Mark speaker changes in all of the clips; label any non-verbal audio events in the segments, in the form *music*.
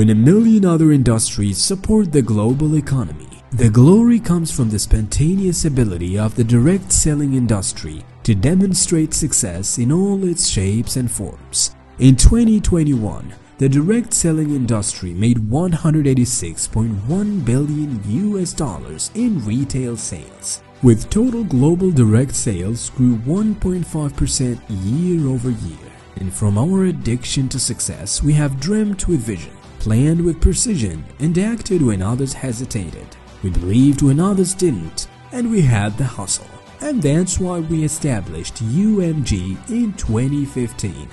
Speaker 1: when a million other industries support the global economy. The glory comes from the spontaneous ability of the direct selling industry to demonstrate success in all its shapes and forms. In 2021, the direct selling industry made 186.1 billion US dollars in retail sales, with total global direct sales grew 1.5% year over year. And from our addiction to success, we have dreamt with vision planned with precision, and acted when others hesitated. We believed when others didn't, and we had the hustle. And that's why we established UMG in 2015.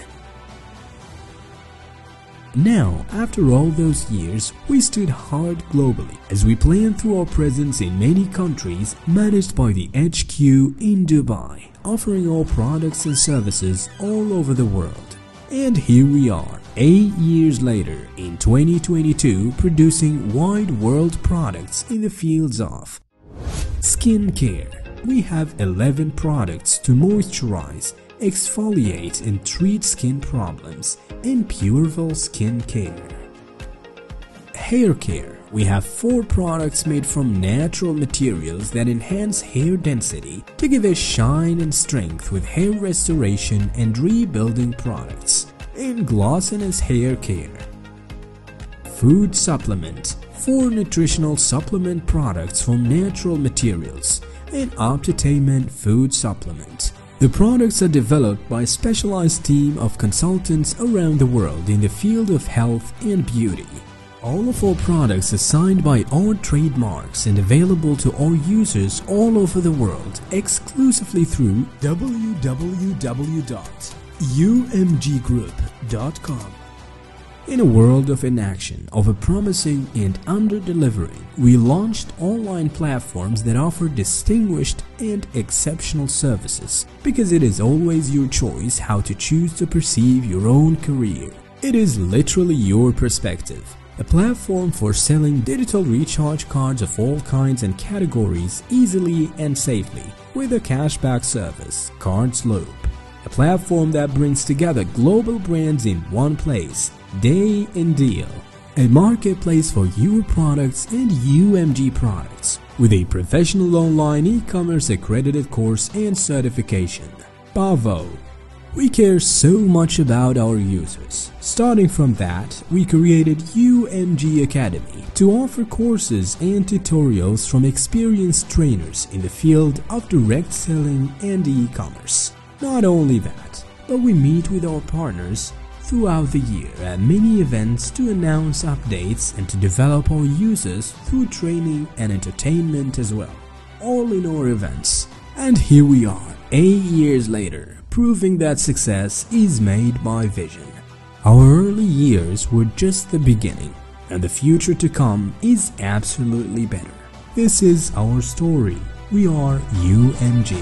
Speaker 1: Now, after all those years, we stood hard globally as we planned through our presence in many countries managed by the HQ in Dubai, offering our products and services all over the world. And here we are, eight years later in 2022 producing wide world products in the fields of skincare. We have 11 products to moisturize, exfoliate and treat skin problems in Pureville skincare. Hair care. We have 4 products made from natural materials that enhance hair density to give a shine and strength with hair restoration and rebuilding products in glossiness hair care. Food supplement for nutritional supplement products from natural materials and Optitainment food supplement. The products are developed by a specialized team of consultants around the world in the field of health and beauty. All of our products are signed by our trademarks and available to our users all over the world exclusively through www umggroup.com. In a world of inaction, overpromising and under-delivering, we launched online platforms that offer distinguished and exceptional services because it is always your choice how to choose to perceive your own career. It is literally your perspective. A platform for selling digital recharge cards of all kinds and categories easily and safely with a cashback service, Cards Loop a platform that brings together global brands in one place, Day and Deal, a marketplace for your products and UMG products with a professional online e-commerce accredited course and certification. Bravo! We care so much about our users. Starting from that, we created UMG Academy to offer courses and tutorials from experienced trainers in the field of direct selling and e-commerce. Not only that, but we meet with our partners throughout the year at many events to announce updates and to develop our users through training and entertainment as well, all in our events. And here we are, 8 years later, proving that success is made by vision. Our early years were just the beginning, and the future to come is absolutely better. This is our story. We are UMG.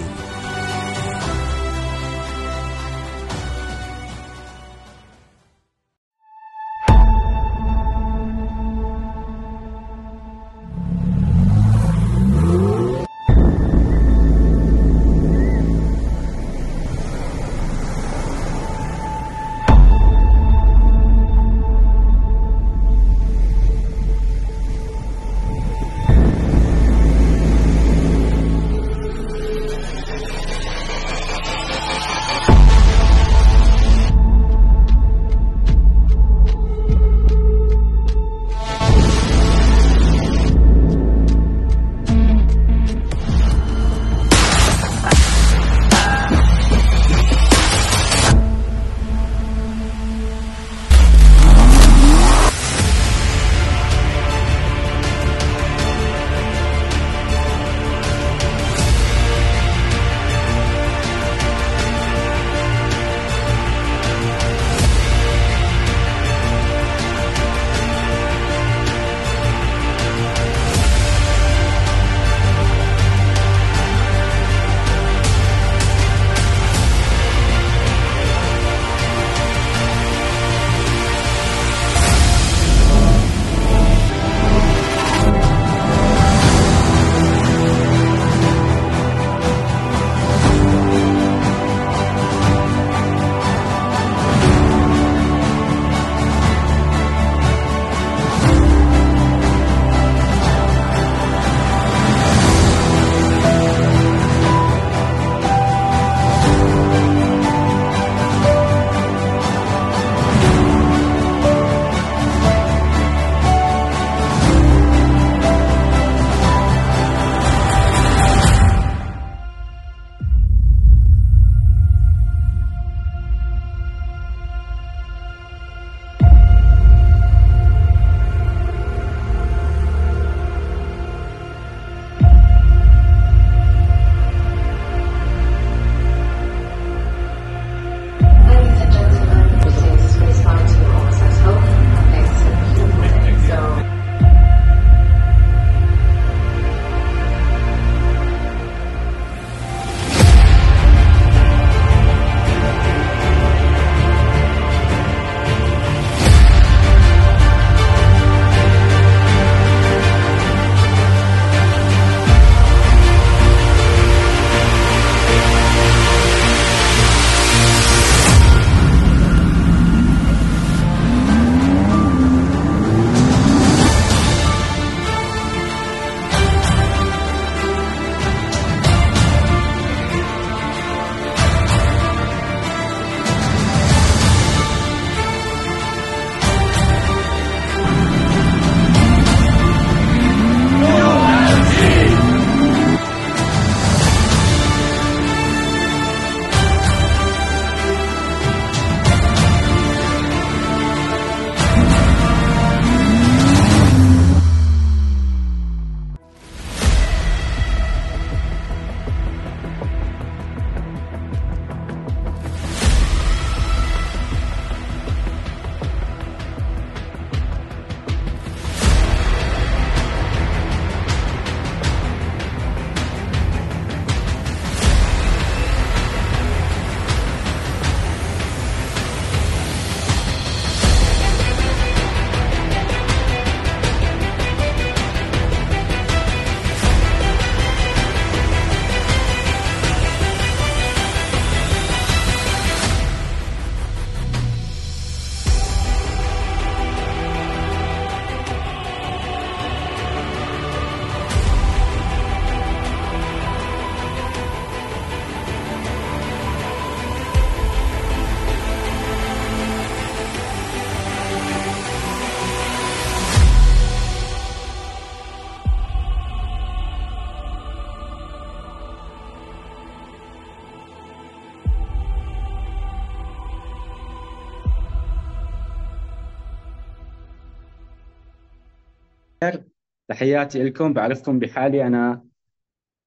Speaker 2: تحياتي لكم بعرفكم بحالي أنا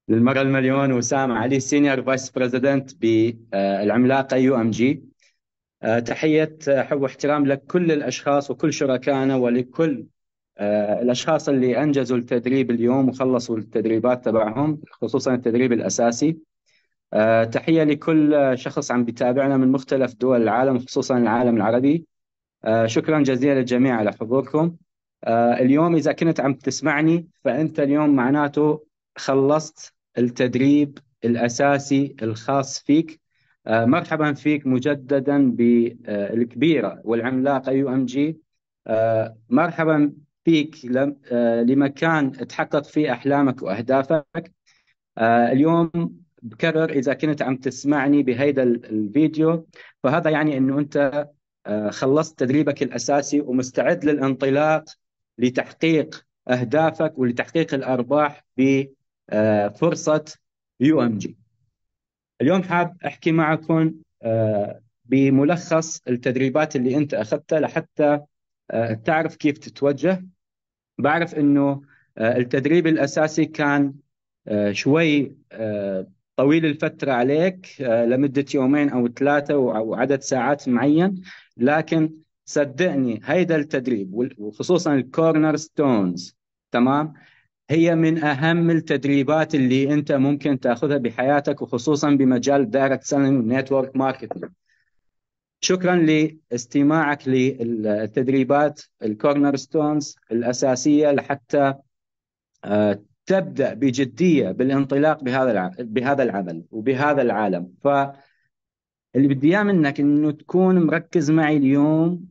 Speaker 2: للمرة المليون وسام علي سينيور فايس بريزيدنت بالعملاق يو ام جي تحية آه، حب واحترام لكل الأشخاص وكل شركائنا ولكل آه، الأشخاص اللي أنجزوا التدريب اليوم وخلصوا التدريبات تبعهم خصوصا التدريب الأساسي آه، تحية لكل شخص عم بيتابعنا من مختلف دول العالم خصوصا العالم العربي شكرا جزيلا للجميع على حضوركم آه، اليوم اذا كنت عم تسمعني فانت اليوم معناته خلصت التدريب الاساسي الخاص فيك آه، مرحبا فيك مجددا بالكبيره والعملاقه يو ام جي آه، مرحبا فيك لمكان تحقق فيه احلامك واهدافك اليوم بكرر اذا كنت عم تسمعني بهيدا الفيديو فهذا يعني انه انت خلصت تدريبك الاساسي ومستعد للانطلاق لتحقيق اهدافك ولتحقيق الارباح بفرصه يو ام جي. اليوم حاب احكي معكم آه، بملخص التدريبات اللي انت اخذتها لحتى آه، تعرف كيف تتوجه. بعرف انه آه، التدريب الاساسي كان شوي طويل الفترة عليك لمدة يومين أو ثلاثة أو عدد ساعات معين لكن صدقني هيدا التدريب وخصوصا الكورنر ستونز تمام هي من اهم التدريبات اللي انت ممكن تاخذها بحياتك وخصوصا بمجال دايركت سيلينج ونتورك ماركتنج شكرا لاستماعك للتدريبات الكورنر ستونز الاساسيه لحتى آه، تبدا بجديه بالانطلاق بهذا بهذا العمل وبهذا العالم ف اللي بدي اياه منك انه تكون مركز معي اليوم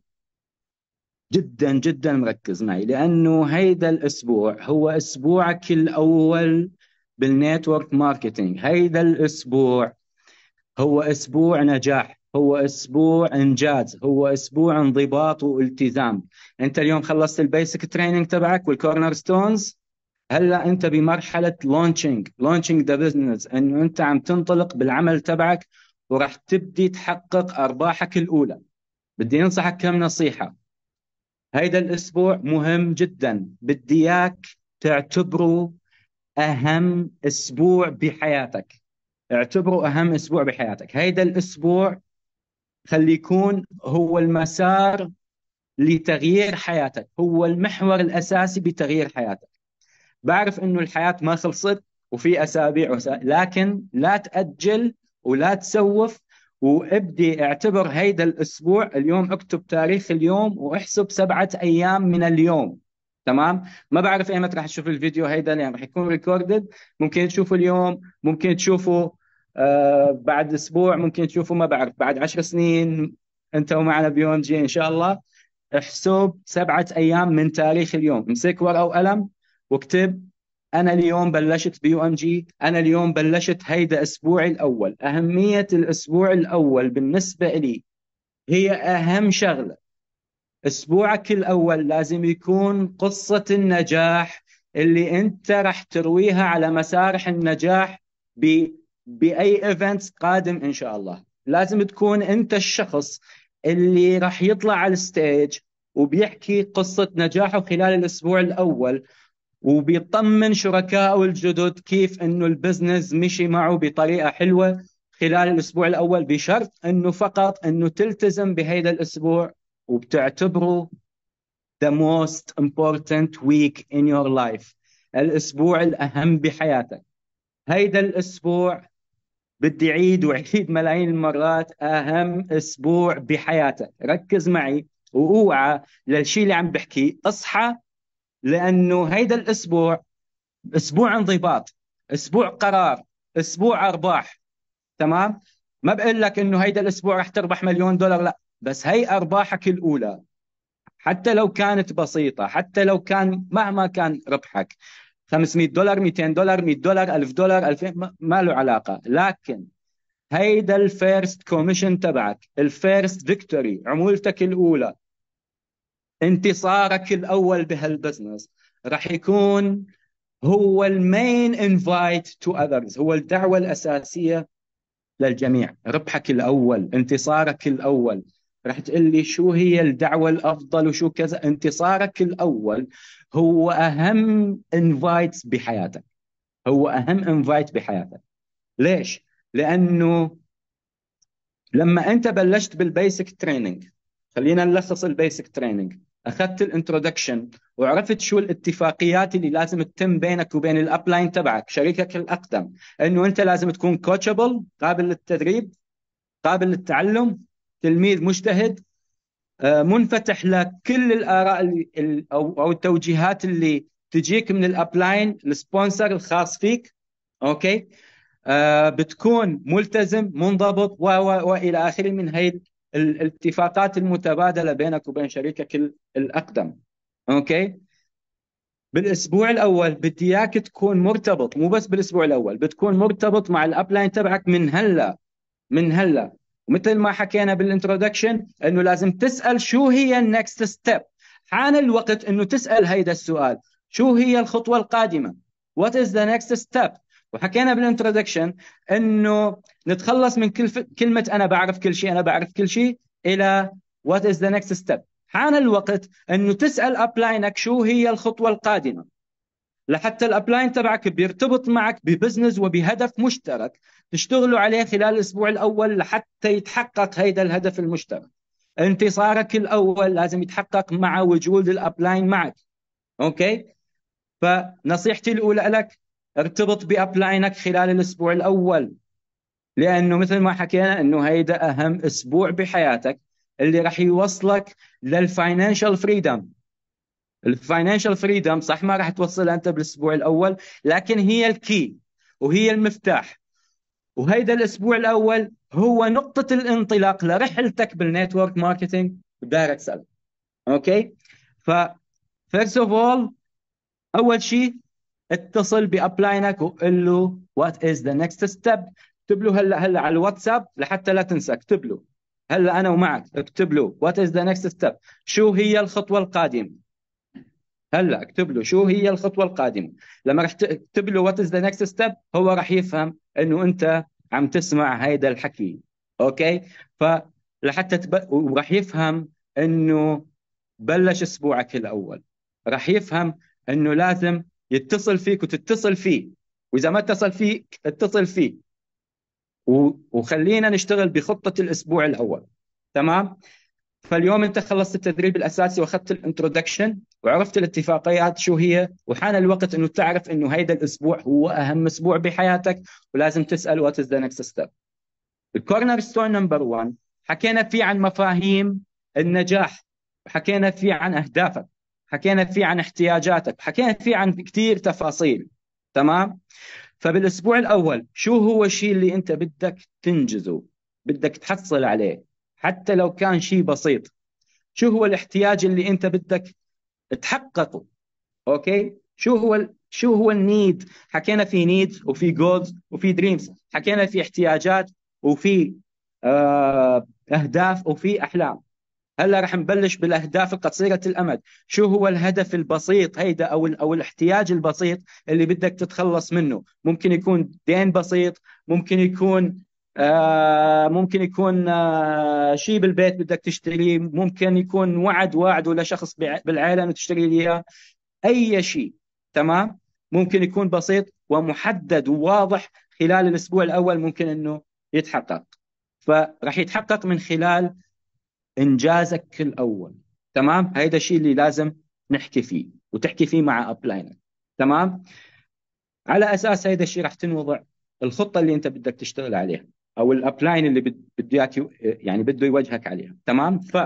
Speaker 2: جدا جدا مركز معي لانه هيدا الاسبوع هو اسبوعك الاول بالنيتورك ماركتينج هيدا الاسبوع هو اسبوع نجاح هو اسبوع انجاز هو اسبوع انضباط والتزام انت اليوم خلصت البيسك تريننج تبعك والكورنر ستونز هلا انت بمرحله لونشينج لونشينج ذا بزنس انه انت عم تنطلق بالعمل تبعك وراح تبدي تحقق ارباحك الاولى بدي انصحك كم نصيحه هيدا الاسبوع مهم جدا بدي اياك تعتبره اهم اسبوع بحياتك اعتبره اهم اسبوع بحياتك هيدا الاسبوع خلي يكون هو المسار لتغيير حياتك هو المحور الاساسي بتغيير حياتك بعرف انه الحياه ما خلصت وفي اسابيع وسا... لكن لا تاجل ولا تسوف وابدي اعتبر هيدا الاسبوع اليوم اكتب تاريخ اليوم واحسب سبعه ايام من اليوم تمام ما بعرف ايمتى رح تشوف الفيديو هيدا لان يعني رح يكون ريكوردد ممكن تشوفه اليوم ممكن تشوفه آه بعد اسبوع ممكن تشوفه ما بعرف بعد عشر سنين انت ومعنا بيوم جي ان شاء الله احسب سبعه ايام من تاريخ اليوم امسك ورقه وقلم واكتب انا اليوم بلشت بيو ام جي انا اليوم بلشت هيدا اسبوعي الاول اهميه الاسبوع الاول بالنسبه لي هي اهم شغله اسبوعك الاول لازم يكون قصه النجاح اللي انت راح ترويها على مسارح النجاح ب... باي ايفنت قادم ان شاء الله لازم تكون انت الشخص اللي راح يطلع على الستيج وبيحكي قصة نجاحه خلال الأسبوع الأول وبيطمن شركائه الجدد كيف انه البزنس مشي معه بطريقه حلوه خلال الاسبوع الاول بشرط انه فقط انه تلتزم بهيدا الاسبوع وبتعتبره the most important week in your life الاسبوع الاهم بحياتك هيدا الاسبوع بدي عيد وعيد ملايين المرات اهم اسبوع بحياتك ركز معي واوعى للشيء اللي عم بحكيه اصحى لانه هيدا الاسبوع اسبوع انضباط اسبوع قرار اسبوع ارباح تمام ما بقول لك انه هيدا الاسبوع رح تربح مليون دولار لا بس هي ارباحك الاولى حتى لو كانت بسيطه حتى لو كان مهما كان ربحك 500 دولار 200 دولار 100 دولار 1000 دولار 2000 ما له علاقه لكن هيدا الفيرست كوميشن تبعك الفيرست فيكتوري عمولتك الاولى انتصارك الاول بهالبزنس راح يكون هو المين انفايت تو اذرز هو الدعوه الاساسيه للجميع ربحك الاول انتصارك الاول راح تقول لي شو هي الدعوه الافضل وشو كذا انتصارك الاول هو اهم انفايت بحياتك هو اهم انفايت بحياتك ليش لانه لما انت بلشت بالبيسك تريننج خلينا نلخص البيسك تريننج اخذت الانترودكشن وعرفت شو الاتفاقيات اللي لازم تتم بينك وبين الابلاين تبعك شريكك الاقدم انه انت لازم تكون كوتشبل قابل للتدريب قابل للتعلم تلميذ مجتهد آه، منفتح لكل الاراء اللي او التوجيهات اللي تجيك من الابلاين السبونسر الخاص فيك اوكي آه، بتكون ملتزم منضبط و والى اخره من هي الاتفاقات المتبادله بينك وبين شريكك الاقدم اوكي بالاسبوع الاول بدي اياك تكون مرتبط مو بس بالاسبوع الاول بتكون مرتبط مع الاب لاين تبعك من هلا من هلا ومثل ما حكينا بالانترودكشن انه لازم تسال شو هي النكست ستيب حان الوقت انه تسال هيدا السؤال شو هي الخطوه القادمه وات از ذا نكست ستيب وحكينا بالانترودكشن انه نتخلص من كل كلمه انا بعرف كل شيء انا بعرف كل شيء الى وات از ذا next ستيب حان الوقت انه تسال ابلاينك شو هي الخطوه القادمه لحتى الابلاين تبعك بيرتبط معك ببزنس وبهدف مشترك تشتغلوا عليه خلال الاسبوع الاول لحتى يتحقق هيدا الهدف المشترك انتصارك الاول لازم يتحقق مع وجود الابلاين معك اوكي فنصيحتي الاولى لك ارتبط بابلاينك خلال الاسبوع الاول لانه مثل ما حكينا انه هيدا اهم اسبوع بحياتك اللي راح يوصلك للفاينانشال فريدم الفاينانشال فريدم صح ما راح توصلها انت بالاسبوع الاول لكن هي الكي وهي المفتاح وهيدا الاسبوع الاول هو نقطه الانطلاق لرحلتك بالنتورك ماركتينج دايركت سيل اوكي ف فيرست اوف اول اول شيء اتصل بابلاينك وقول له وات از ذا نكست ستيب اكتب له هلا هلا على الواتساب لحتى لا تنسى اكتب له هلا انا ومعك اكتب له وات از ذا نكست ستيب شو هي الخطوه القادمه هلا اكتب له شو هي الخطوه القادمه لما رح تكتب له وات از ذا نكست ستيب هو رح يفهم انه انت عم تسمع هيدا الحكي اوكي فلحتى تب... ورح يفهم انه بلش اسبوعك الاول رح يفهم انه لازم يتصل فيك وتتصل فيه واذا ما اتصل فيك اتصل فيه وخلينا نشتغل بخطه الاسبوع الاول تمام فاليوم انت خلصت التدريب الاساسي واخذت الانترودكشن وعرفت الاتفاقيات شو هي وحان الوقت انه تعرف انه هيدا الاسبوع هو اهم اسبوع بحياتك ولازم تسال وات از ذا نكست ستيب الكورنر ستون نمبر 1 حكينا فيه عن مفاهيم النجاح حكينا فيه عن اهدافك حكينا فيه عن احتياجاتك حكينا فيه عن كثير تفاصيل تمام فبالاسبوع الاول شو هو الشيء اللي انت بدك تنجزه بدك تحصل عليه حتى لو كان شيء بسيط شو هو الاحتياج اللي انت بدك تحققه اوكي شو هو ال... شو هو النيد حكينا في نيد وفي جولز وفي دريمز حكينا في احتياجات وفي آه، اهداف وفي احلام هلا رح نبلش بالاهداف القصيره الامد شو هو الهدف البسيط هيدا او او الاحتياج البسيط اللي بدك تتخلص منه ممكن يكون دين بسيط ممكن يكون آه ممكن يكون آه شيء بالبيت بدك تشتريه ممكن يكون وعد وعده لشخص بالعائله انه تشتري لي اياه اي شيء تمام ممكن يكون بسيط ومحدد وواضح خلال الاسبوع الاول ممكن انه يتحقق فرح يتحقق من خلال انجازك الاول تمام هيدا الشيء اللي لازم نحكي فيه وتحكي فيه مع ابلاينر تمام على اساس هيدا الشيء راح تنوضع الخطه اللي انت بدك تشتغل عليها او الابلاين اللي بده اياك يعني بده يوجهك عليها تمام ف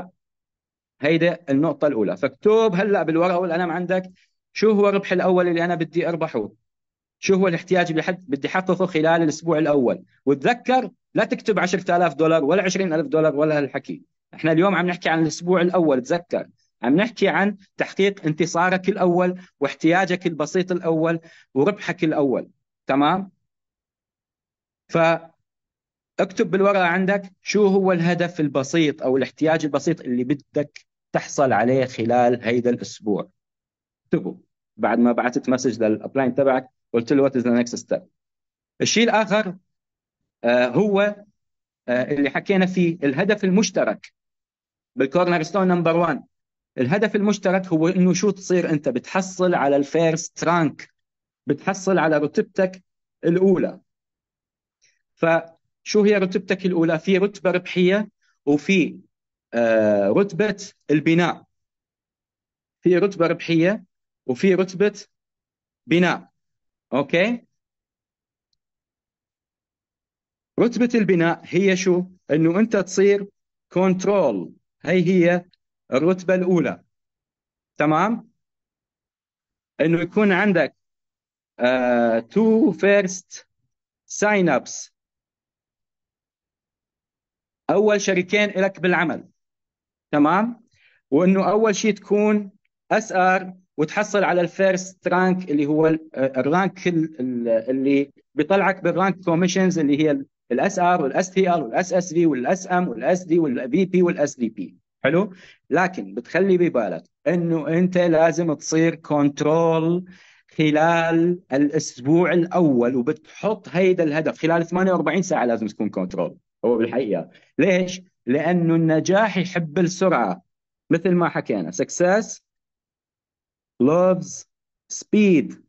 Speaker 2: هيدا النقطه الاولى فاكتب هلا بالورقه والقلم عندك شو هو الربح الاول اللي انا بدي اربحه شو هو الاحتياج اللي حد بدي احققه خلال الاسبوع الاول وتذكر لا تكتب 10000 دولار ولا 20000 دولار ولا هالحكي احنا اليوم عم نحكي عن الاسبوع الاول تذكر عم نحكي عن تحقيق انتصارك الاول واحتياجك البسيط الاول وربحك الاول تمام ف اكتب بالورقه عندك شو هو الهدف البسيط او الاحتياج البسيط اللي بدك تحصل عليه خلال هيدا الاسبوع اكتبه بعد ما بعثت مسج للابلاين تبعك قلت له وات از ذا نكست ستيب الشيء الاخر آه، هو آه، اللي حكينا فيه الهدف المشترك بالكورنر ستون نمبر 1 الهدف المشترك هو انه شو تصير انت بتحصل على الفيرست رانك بتحصل على رتبتك الاولى فشو هي رتبتك الاولى في رتبه ربحيه وفي آه، رتبه البناء في رتبه ربحيه وفي رتبه بناء اوكي رتبه البناء هي شو انه انت تصير كنترول هي هي الرتبة الأولى تمام إنه يكون عندك uh, two first signups أول شريكين لك بالعمل تمام وإنه أول شيء تكون اس ار وتحصل على الفيرست رانك اللي هو الرانك آه، اللي بيطلعك بالرانك كوميشنز اللي هي الاس ار والاس تي ار والاس اس في والاس ام والاس دي والفي بي والاس دي بي حلو لكن بتخلي ببالك انه انت لازم تصير كنترول خلال الاسبوع الاول وبتحط هيدا الهدف خلال 48 ساعه لازم تكون كنترول هو بالحقيقه ليش؟ لانه النجاح يحب السرعه مثل ما حكينا سكسس لوفز سبيد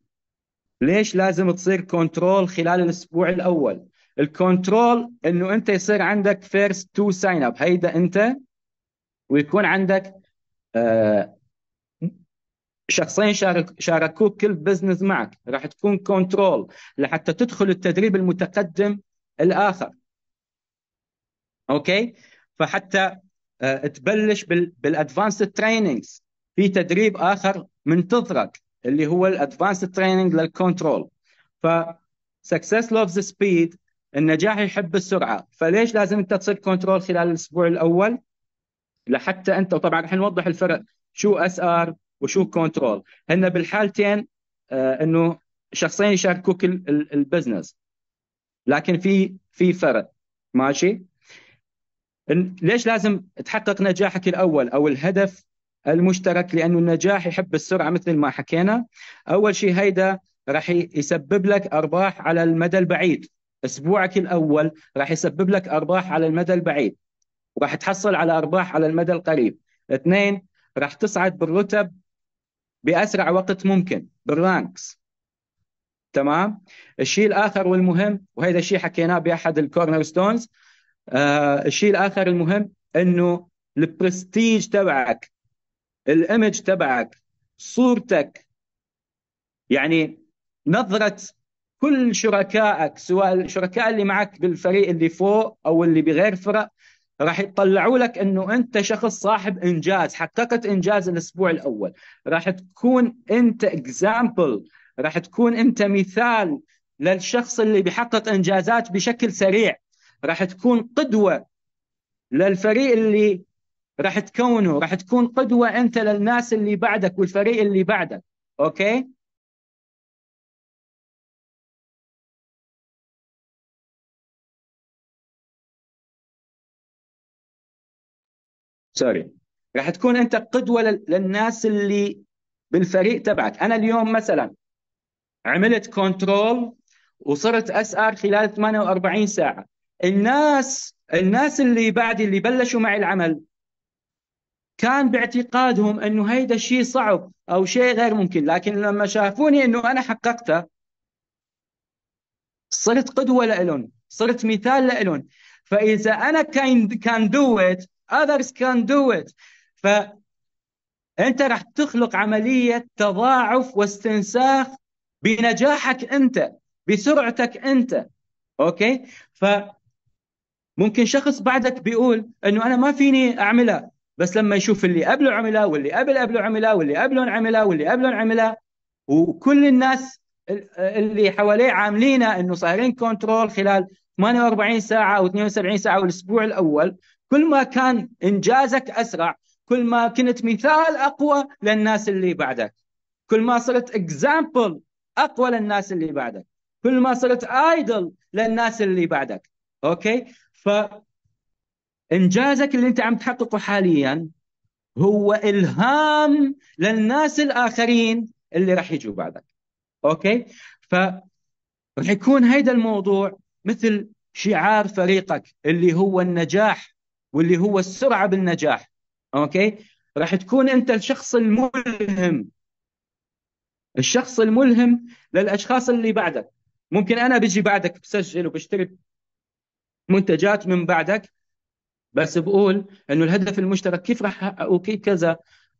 Speaker 2: ليش لازم تصير كنترول خلال الاسبوع الاول الكنترول انه انت يصير عندك فيرست تو ساين اب هيدا انت ويكون عندك آه، شخصين شارك شاركوك كل بزنس معك راح تكون كنترول لحتى تدخل التدريب المتقدم الاخر اوكي فحتى آه، تبلش بالادفانس تريننجز في تدريب اخر منتظرك اللي هو الادفانس تريننج للكنترول ف سكسس لوفز سبيد النجاح يحب السرعه فليش لازم انت تصير كنترول خلال الاسبوع الاول لحتى انت وطبعا راح نوضح الفرق شو اس ار وشو كنترول هن بالحالتين آه انه شخصين يشاركوك البزنس لكن في في فرق ماشي ليش لازم تحقق نجاحك الاول او الهدف المشترك لانه النجاح يحب السرعه مثل ما حكينا اول شيء هيدا راح يسبب لك ارباح على المدى البعيد اسبوعك الاول راح يسبب لك ارباح على المدى البعيد وراح تحصل على ارباح على المدى القريب اثنين راح تصعد بالرتب باسرع وقت ممكن بالرانكس تمام الشيء الاخر والمهم وهذا الشيء حكيناه باحد الكورنر ستونز آه الشيء الاخر المهم انه البرستيج تبعك الايمج تبعك صورتك يعني نظره كل شركائك سواء الشركاء اللي معك بالفريق اللي فوق او اللي بغير فرق راح يطلعوا لك انه انت شخص صاحب انجاز حققت انجاز الاسبوع الاول راح تكون انت اكزامبل راح تكون انت مثال للشخص اللي بيحقق انجازات بشكل سريع راح تكون قدوه للفريق اللي راح تكونه راح تكون قدوه انت للناس اللي بعدك والفريق اللي بعدك اوكي سوري راح تكون انت قدوه للناس اللي بالفريق تبعك انا اليوم مثلا عملت كنترول وصرت اس ار خلال 48 ساعه الناس الناس اللي بعدي اللي بلشوا معي العمل كان باعتقادهم انه هيدا الشيء صعب او شيء غير ممكن لكن لما شافوني انه انا حققته صرت قدوه لهم صرت مثال لهم فاذا انا كان كان دوت others can do it ف انت راح تخلق عمليه تضاعف واستنساخ بنجاحك انت بسرعتك انت اوكي ف ممكن شخص بعدك بيقول انه انا ما فيني اعملها بس لما يشوف اللي قبله عملها واللي قبل قبله عملها واللي قبلهم عملها واللي قبلهم عملها وكل الناس اللي حواليه عاملينها انه صايرين كنترول خلال 48 ساعه او 72 ساعه والاسبوع الاول كل ما كان إنجازك أسرع كل ما كنت مثال أقوى للناس اللي بعدك كل ما صرت اكزامبل أقوى للناس اللي بعدك كل ما صرت ايدل للناس اللي بعدك اوكي ف انجازك اللي انت عم تحققه حاليا هو الهام للناس الاخرين اللي راح يجوا بعدك اوكي ف راح يكون هيدا الموضوع مثل شعار فريقك اللي هو النجاح واللي هو السرعه بالنجاح اوكي راح تكون انت الشخص الملهم الشخص الملهم للاشخاص اللي بعدك ممكن انا بجي بعدك بسجل وبشتري منتجات من بعدك بس بقول انه الهدف المشترك كيف راح اوكي كذا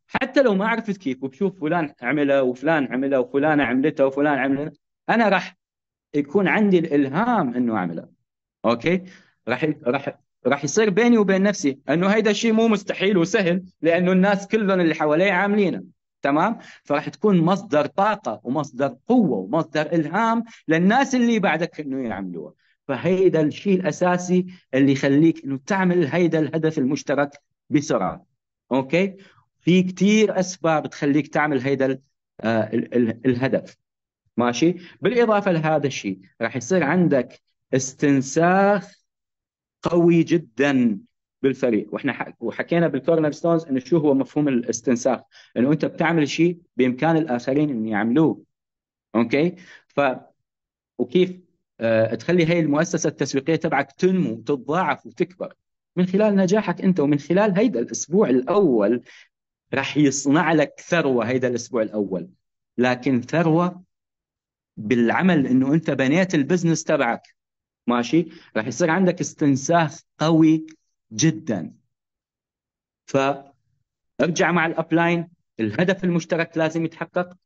Speaker 2: حتى لو ما عرفت كيف وبشوف فلان عملها وفلان عملها وفلانه عملتها وفلان عملها انا راح يكون عندي الالهام انه اعملها اوكي راح راح راح يصير بيني وبين نفسي انه هيدا الشيء مو مستحيل وسهل لانه الناس كلهم اللي حواليه عاملينه تمام فراح تكون مصدر طاقه ومصدر قوه ومصدر الهام للناس اللي بعدك انه يعملوها فهيدا الشيء الاساسي اللي يخليك انه تعمل هيدا الهدف المشترك بسرعه اوكي في كثير اسباب تخليك تعمل هيدا آه، الهدف ماشي بالاضافه لهذا الشيء راح يصير عندك استنساخ قوي جدا بالفريق واحنا وحكينا بالكورنر ستونز انه شو هو مفهوم الاستنساخ انه انت بتعمل شيء بامكان الاخرين ان يعملوه اوكي ف وكيف آه تخلي هاي المؤسسه التسويقيه تبعك تنمو وتتضاعف وتكبر من خلال نجاحك انت ومن خلال هيدا الاسبوع الاول راح يصنع لك ثروه هيدا الاسبوع الاول لكن ثروه بالعمل انه انت بنيت البزنس تبعك ماشي راح يصير عندك استنساخ قوي جدا فارجع مع الابلاين الهدف المشترك لازم يتحقق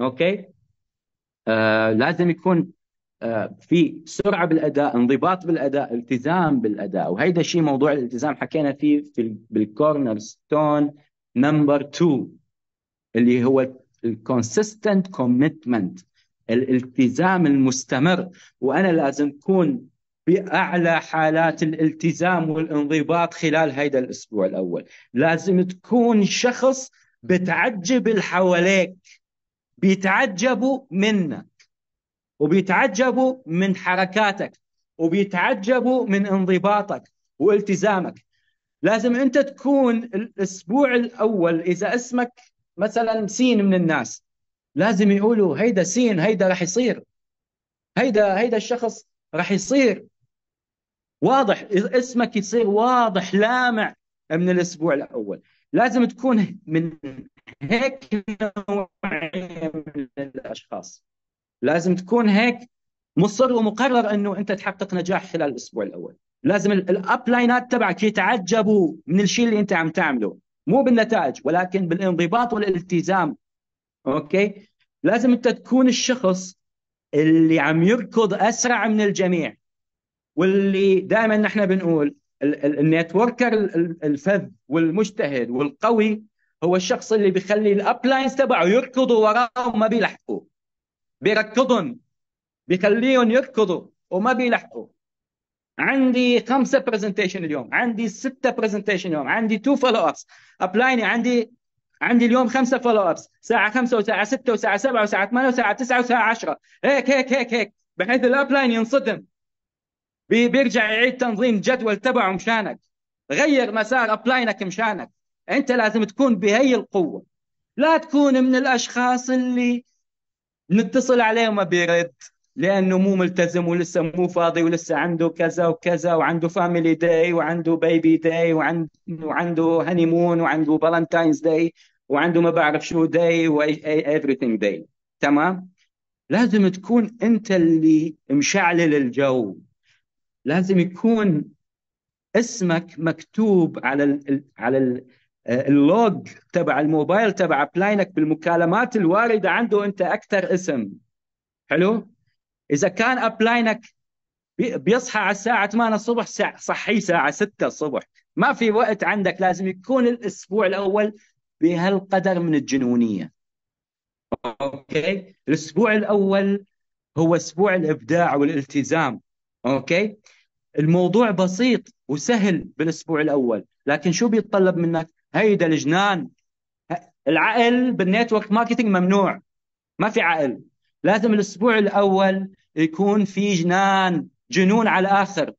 Speaker 2: اوكي آه لازم يكون آه في سرعه بالاداء انضباط بالاداء التزام بالاداء وهيدا الشيء موضوع الالتزام حكينا فيه في بالكورنر ستون نمبر 2 اللي هو الكونسيستنت كوميتمنت الالتزام المستمر وانا لازم اكون باعلى حالات الالتزام والانضباط خلال هيدا الاسبوع الاول لازم تكون شخص بتعجب اللي حواليك بيتعجبوا منك وبيتعجبوا من حركاتك وبيتعجبوا من انضباطك والتزامك لازم انت تكون الاسبوع الاول اذا اسمك مثلا سين من الناس لازم يقولوا هيدا سين هيدا رح يصير هيدا هيدا الشخص رح يصير واضح اسمك يصير واضح لامع من الاسبوع الاول لازم تكون من هيك نوعيه من الاشخاص لازم تكون هيك مصر ومقرر انه انت تحقق نجاح خلال الاسبوع الاول لازم الاب لاينات تبعك يتعجبوا من الشيء اللي انت عم تعمله مو بالنتائج ولكن بالانضباط والالتزام اوكي لازم انت تكون الشخص اللي عم يركض اسرع من الجميع واللي دائما نحن بنقول النتوركر الفذ والمجتهد والقوي هو الشخص اللي بيخلي الابلاينز تبعه يركضوا وراه وما بيلحقوا بيركضهم بيخليهم يركضوا وما بيلحقوا عندي خمسه برزنتيشن اليوم عندي سته برزنتيشن اليوم عندي تو فولو ابس ابلاين عندي عندي اليوم خمسه فولو ابس ساعه خمسه وساعه سته وساعه سبعه وساعه ثمانيه وساعه تسعه وساعه 10 هيك هيك هيك هيك بحيث الاب لاين ينصدم بيرجع يعيد تنظيم الجدول تبعه مشانك غير مسار اب لاينك مشانك انت لازم تكون بهي القوه لا تكون من الاشخاص اللي نتصل عليه وما بيرد لانه مو ملتزم ولسه مو فاضي ولسه عنده كذا وكذا وعنده فاميلي داي وعنده بيبي داي وعنده وعنده هاني مون وعنده فالنتاينز داي وعنده ما بعرف شو داي وايفريثينج داي تمام لازم تكون انت اللي مشعلل الجو لازم يكون اسمك مكتوب على الـ على الـ آه، اللوج تبع الموبايل تبع بلاينك بالمكالمات الوارده عنده انت اكثر اسم حلو اذا كان ابلاينك بيصحى على الساعه 8 الصبح صحيه الساعه 6 الصبح ما في وقت عندك لازم يكون الاسبوع الاول بهالقدر من الجنونيه اوكي الاسبوع الاول هو اسبوع الابداع والالتزام اوكي الموضوع بسيط وسهل بالاسبوع الاول لكن شو بيتطلب منك هيدا الجنان العقل بالنيتورك ماركتينج ممنوع ما في عقل لازم الاسبوع الاول يكون في جنان جنون على الاخر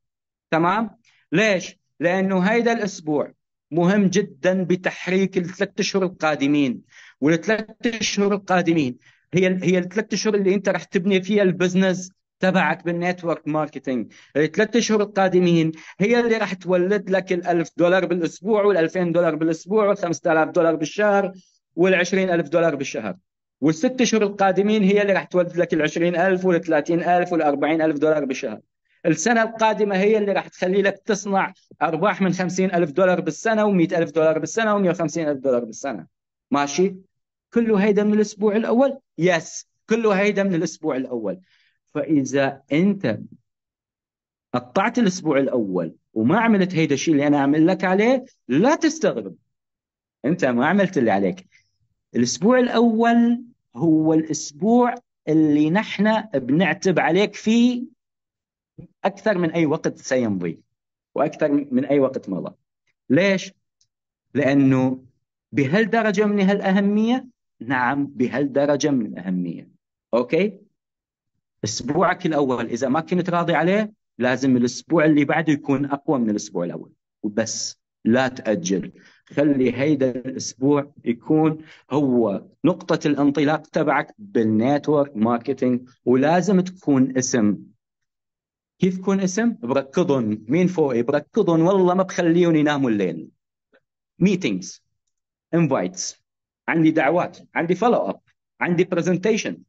Speaker 2: تمام ليش لانه هيدا الاسبوع مهم جدا بتحريك الثلاث اشهر القادمين والثلاث اشهر القادمين هي هي الثلاث اشهر اللي انت رح تبني فيها البزنس تبعك بالنتورك ماركتينج الثلاث اشهر القادمين هي اللي راح تولد لك ال1000 دولار بالاسبوع وال2000 دولار بالاسبوع وال5000 دولار بالشهر وال20000 دولار بالشهر والست اشهر القادمين هي اللي راح تولد لك ال 20000 وال 30000 وال 40000 دولار بالشهر السنة القادمة هي اللي راح تخلي لك تصنع أرباح من 50000 دولار بالسنة و100000 دولار بالسنة و150000 دولار بالسنة ماشي كله هيدا من الأسبوع الأول يس كله هيدا من الأسبوع الأول فإذا أنت قطعت الأسبوع الأول وما عملت هيدا الشيء اللي أنا أعمل لك عليه لا تستغرب أنت ما عملت اللي عليك الأسبوع الأول هو الاسبوع اللي نحن بنعتب عليك فيه اكثر من اي وقت سيمضي واكثر من اي وقت مضى ليش لانه بهالدرجه من هالاهميه نعم بهالدرجه من الاهميه اوكي اسبوعك الاول اذا ما كنت راضي عليه لازم الاسبوع اللي بعده يكون اقوى من الاسبوع الاول وبس لا تاجل خلي هيدا الاسبوع يكون هو نقطه الانطلاق تبعك بالنتورك ماركتينج ولازم تكون اسم كيف تكون اسم؟ بركضهم مين فوقي؟ بركضهم والله ما بخليهم يناموا الليل ميتينجز انفايتس عندي دعوات عندي فولو اب عندي برزنتيشن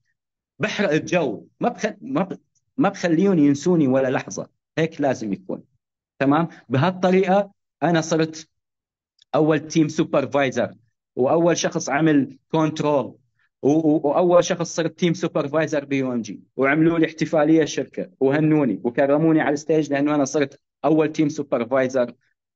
Speaker 2: بحرق الجو ما بخ... ما, ب... ما بخليهم ينسوني ولا لحظه هيك لازم يكون تمام بهالطريقه انا صرت اول تيم سوبرفايزر واول شخص عمل كنترول واول شخص صرت تيم سوبرفايزر بي ام جي وعملوا لي احتفاليه الشركه وهنوني وكرموني على الستيج لانه انا صرت اول تيم سوبرفايزر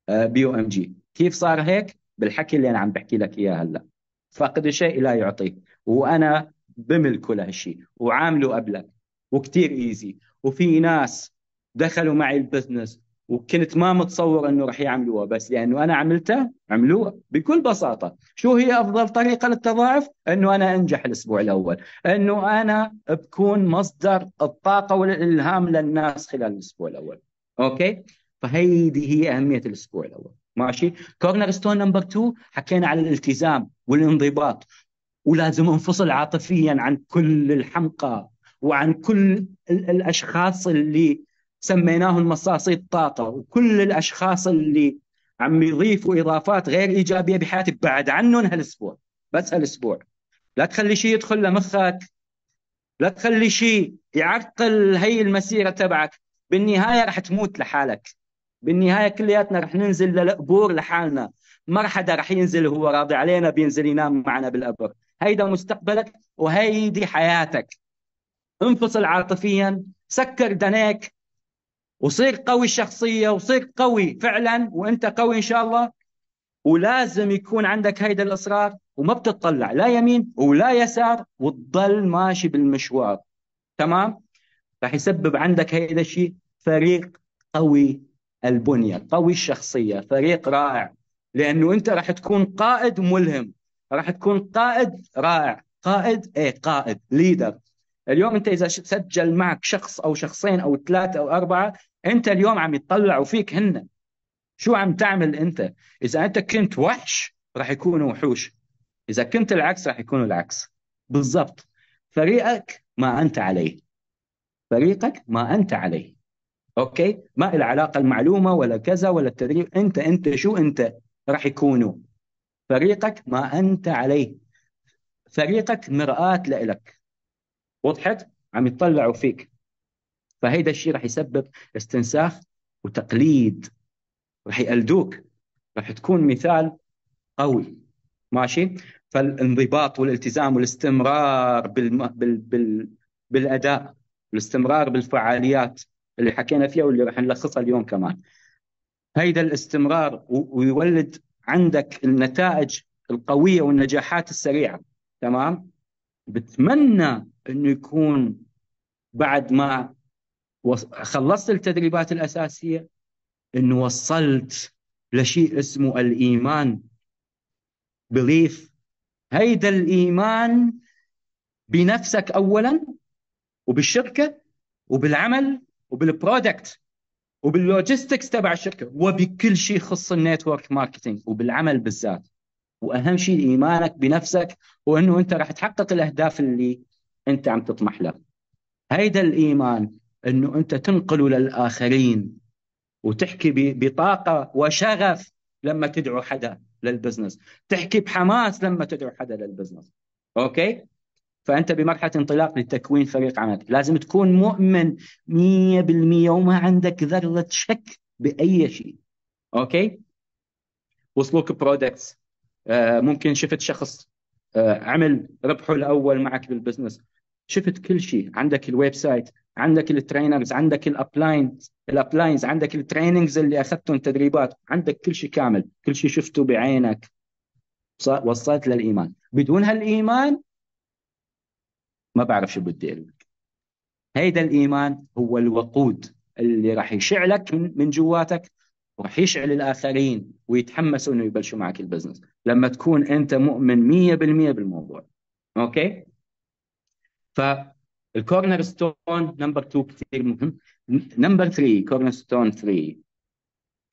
Speaker 2: آه، بي ام جي كيف صار هيك بالحكي اللي انا عم بحكي لك اياه هلا فاقد الشيء لا يعطيه وانا بملكه لهالشيء وعامله قبلك وكتير ايزي وفي ناس دخلوا معي البزنس وكنت ما متصور انه راح يعملوها بس لانه انا عملته عملوها بكل بساطه شو هي افضل طريقه للتضاعف انه انا انجح الاسبوع الاول انه انا بكون مصدر الطاقه والالهام للناس خلال الاسبوع الاول اوكي فهيدي هي اهميه الاسبوع الاول ماشي كورنر ستون نمبر 2 حكينا على الالتزام والانضباط ولازم انفصل عاطفيا عن كل الحمقى وعن كل الاشخاص اللي سميناهم مصاصي الطاطا وكل الاشخاص اللي عم يضيفوا اضافات غير ايجابيه بحياتك بعد عنهم هالاسبوع بس هالاسبوع لا تخلي شيء يدخل لمخك لا تخلي شيء يعطل هي المسيره تبعك بالنهايه رح تموت لحالك بالنهايه كلياتنا رح ننزل للقبور لحالنا ما حدا رح ينزل هو راضي علينا بينزل ينام معنا بالقبر هيدا مستقبلك وهيدي حياتك انفصل عاطفيا سكر دنيك وصير قوي الشخصية وصير قوي فعلا وانت قوي ان شاء الله ولازم يكون عندك هيدا الاصرار وما بتطلع لا يمين ولا يسار وتضل ماشي بالمشوار تمام راح يسبب عندك هيدا الشيء فريق قوي البنية قوي الشخصية فريق رائع لأنه أنت راح تكون قائد ملهم راح تكون قائد رائع قائد ايه قائد ليدر اليوم انت اذا سجل معك شخص او شخصين او ثلاثه او اربعه انت اليوم عم يتطلعوا فيك هن شو عم تعمل انت اذا انت كنت وحش راح يكونوا وحوش اذا كنت العكس راح يكونوا العكس بالضبط فريقك ما انت عليه فريقك ما انت عليه اوكي ما له علاقه المعلومه ولا كذا ولا التدريب انت انت شو انت راح يكونوا فريقك ما انت عليه فريقك مرآة لإلك وضحت عم يطلعوا فيك فهيدا الشيء راح يسبب استنساخ وتقليد راح يقلدوك راح تكون مثال قوي ماشي فالانضباط والالتزام والاستمرار بالم... بال... بال... بالاداء والاستمرار بالفعاليات اللي حكينا فيها واللي راح نلخصها اليوم كمان هيدا الاستمرار و... ويولد عندك النتائج القويه والنجاحات السريعه تمام بتمنى انه يكون بعد ما خلصت التدريبات الاساسيه انه وصلت لشيء اسمه الايمان بليف هيدا الايمان بنفسك اولا وبالشركه وبالعمل وبالبرودكت وباللوجيستكس تبع الشركه وبكل شيء يخص النيتورك ماركتينج وبالعمل بالذات واهم شيء ايمانك بنفسك وانه انت راح تحقق الاهداف اللي انت عم تطمح له هيدا الايمان انه انت تنقله للاخرين وتحكي بطاقه وشغف لما تدعو حدا للبزنس تحكي بحماس لما تدعو حدا للبزنس اوكي فانت بمرحله انطلاق لتكوين فريق عملك لازم تكون مؤمن 100% وما عندك ذره شك باي شيء اوكي وصلوك برودكتس آه، ممكن شفت شخص آه، عمل ربحه الاول معك بالبزنس شفت كل شيء عندك الويب سايت عندك الترينرز عندك الابلاينز الابلاينز عندك التريننجز اللي اخذتهم تدريبات عندك كل شيء كامل كل شيء شفته بعينك وصلت للايمان بدون هالايمان ما بعرف شو بدي اقول لك هيدا الايمان هو الوقود اللي راح يشعلك من من جواتك وراح يشعل الاخرين ويتحمسوا انه يبلشوا معك البزنس لما تكون انت مؤمن 100% بالموضوع اوكي فالكورنر ستون نمبر 2 كثير مهم نمبر 3 كورنر ستون 3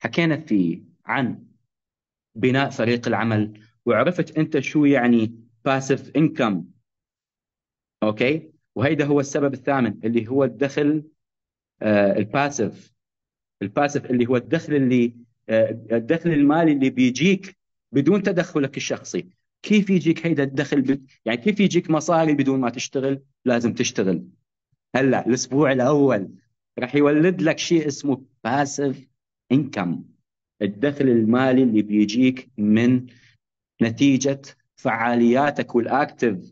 Speaker 2: حكينا فيه عن بناء فريق العمل وعرفت انت شو يعني باسف انكم اوكي وهيدا هو السبب الثامن اللي هو الدخل الباسف آه، الباسف اللي هو الدخل اللي آه، الدخل المالي اللي بيجيك بدون تدخلك الشخصي كيف يجيك هيدا الدخل ب... يعني كيف يجيك مصاري بدون ما تشتغل لازم تشتغل هلا الاسبوع الاول راح يولد لك شيء اسمه باسيف انكم الدخل المالي اللي بيجيك من نتيجه فعالياتك والاكتف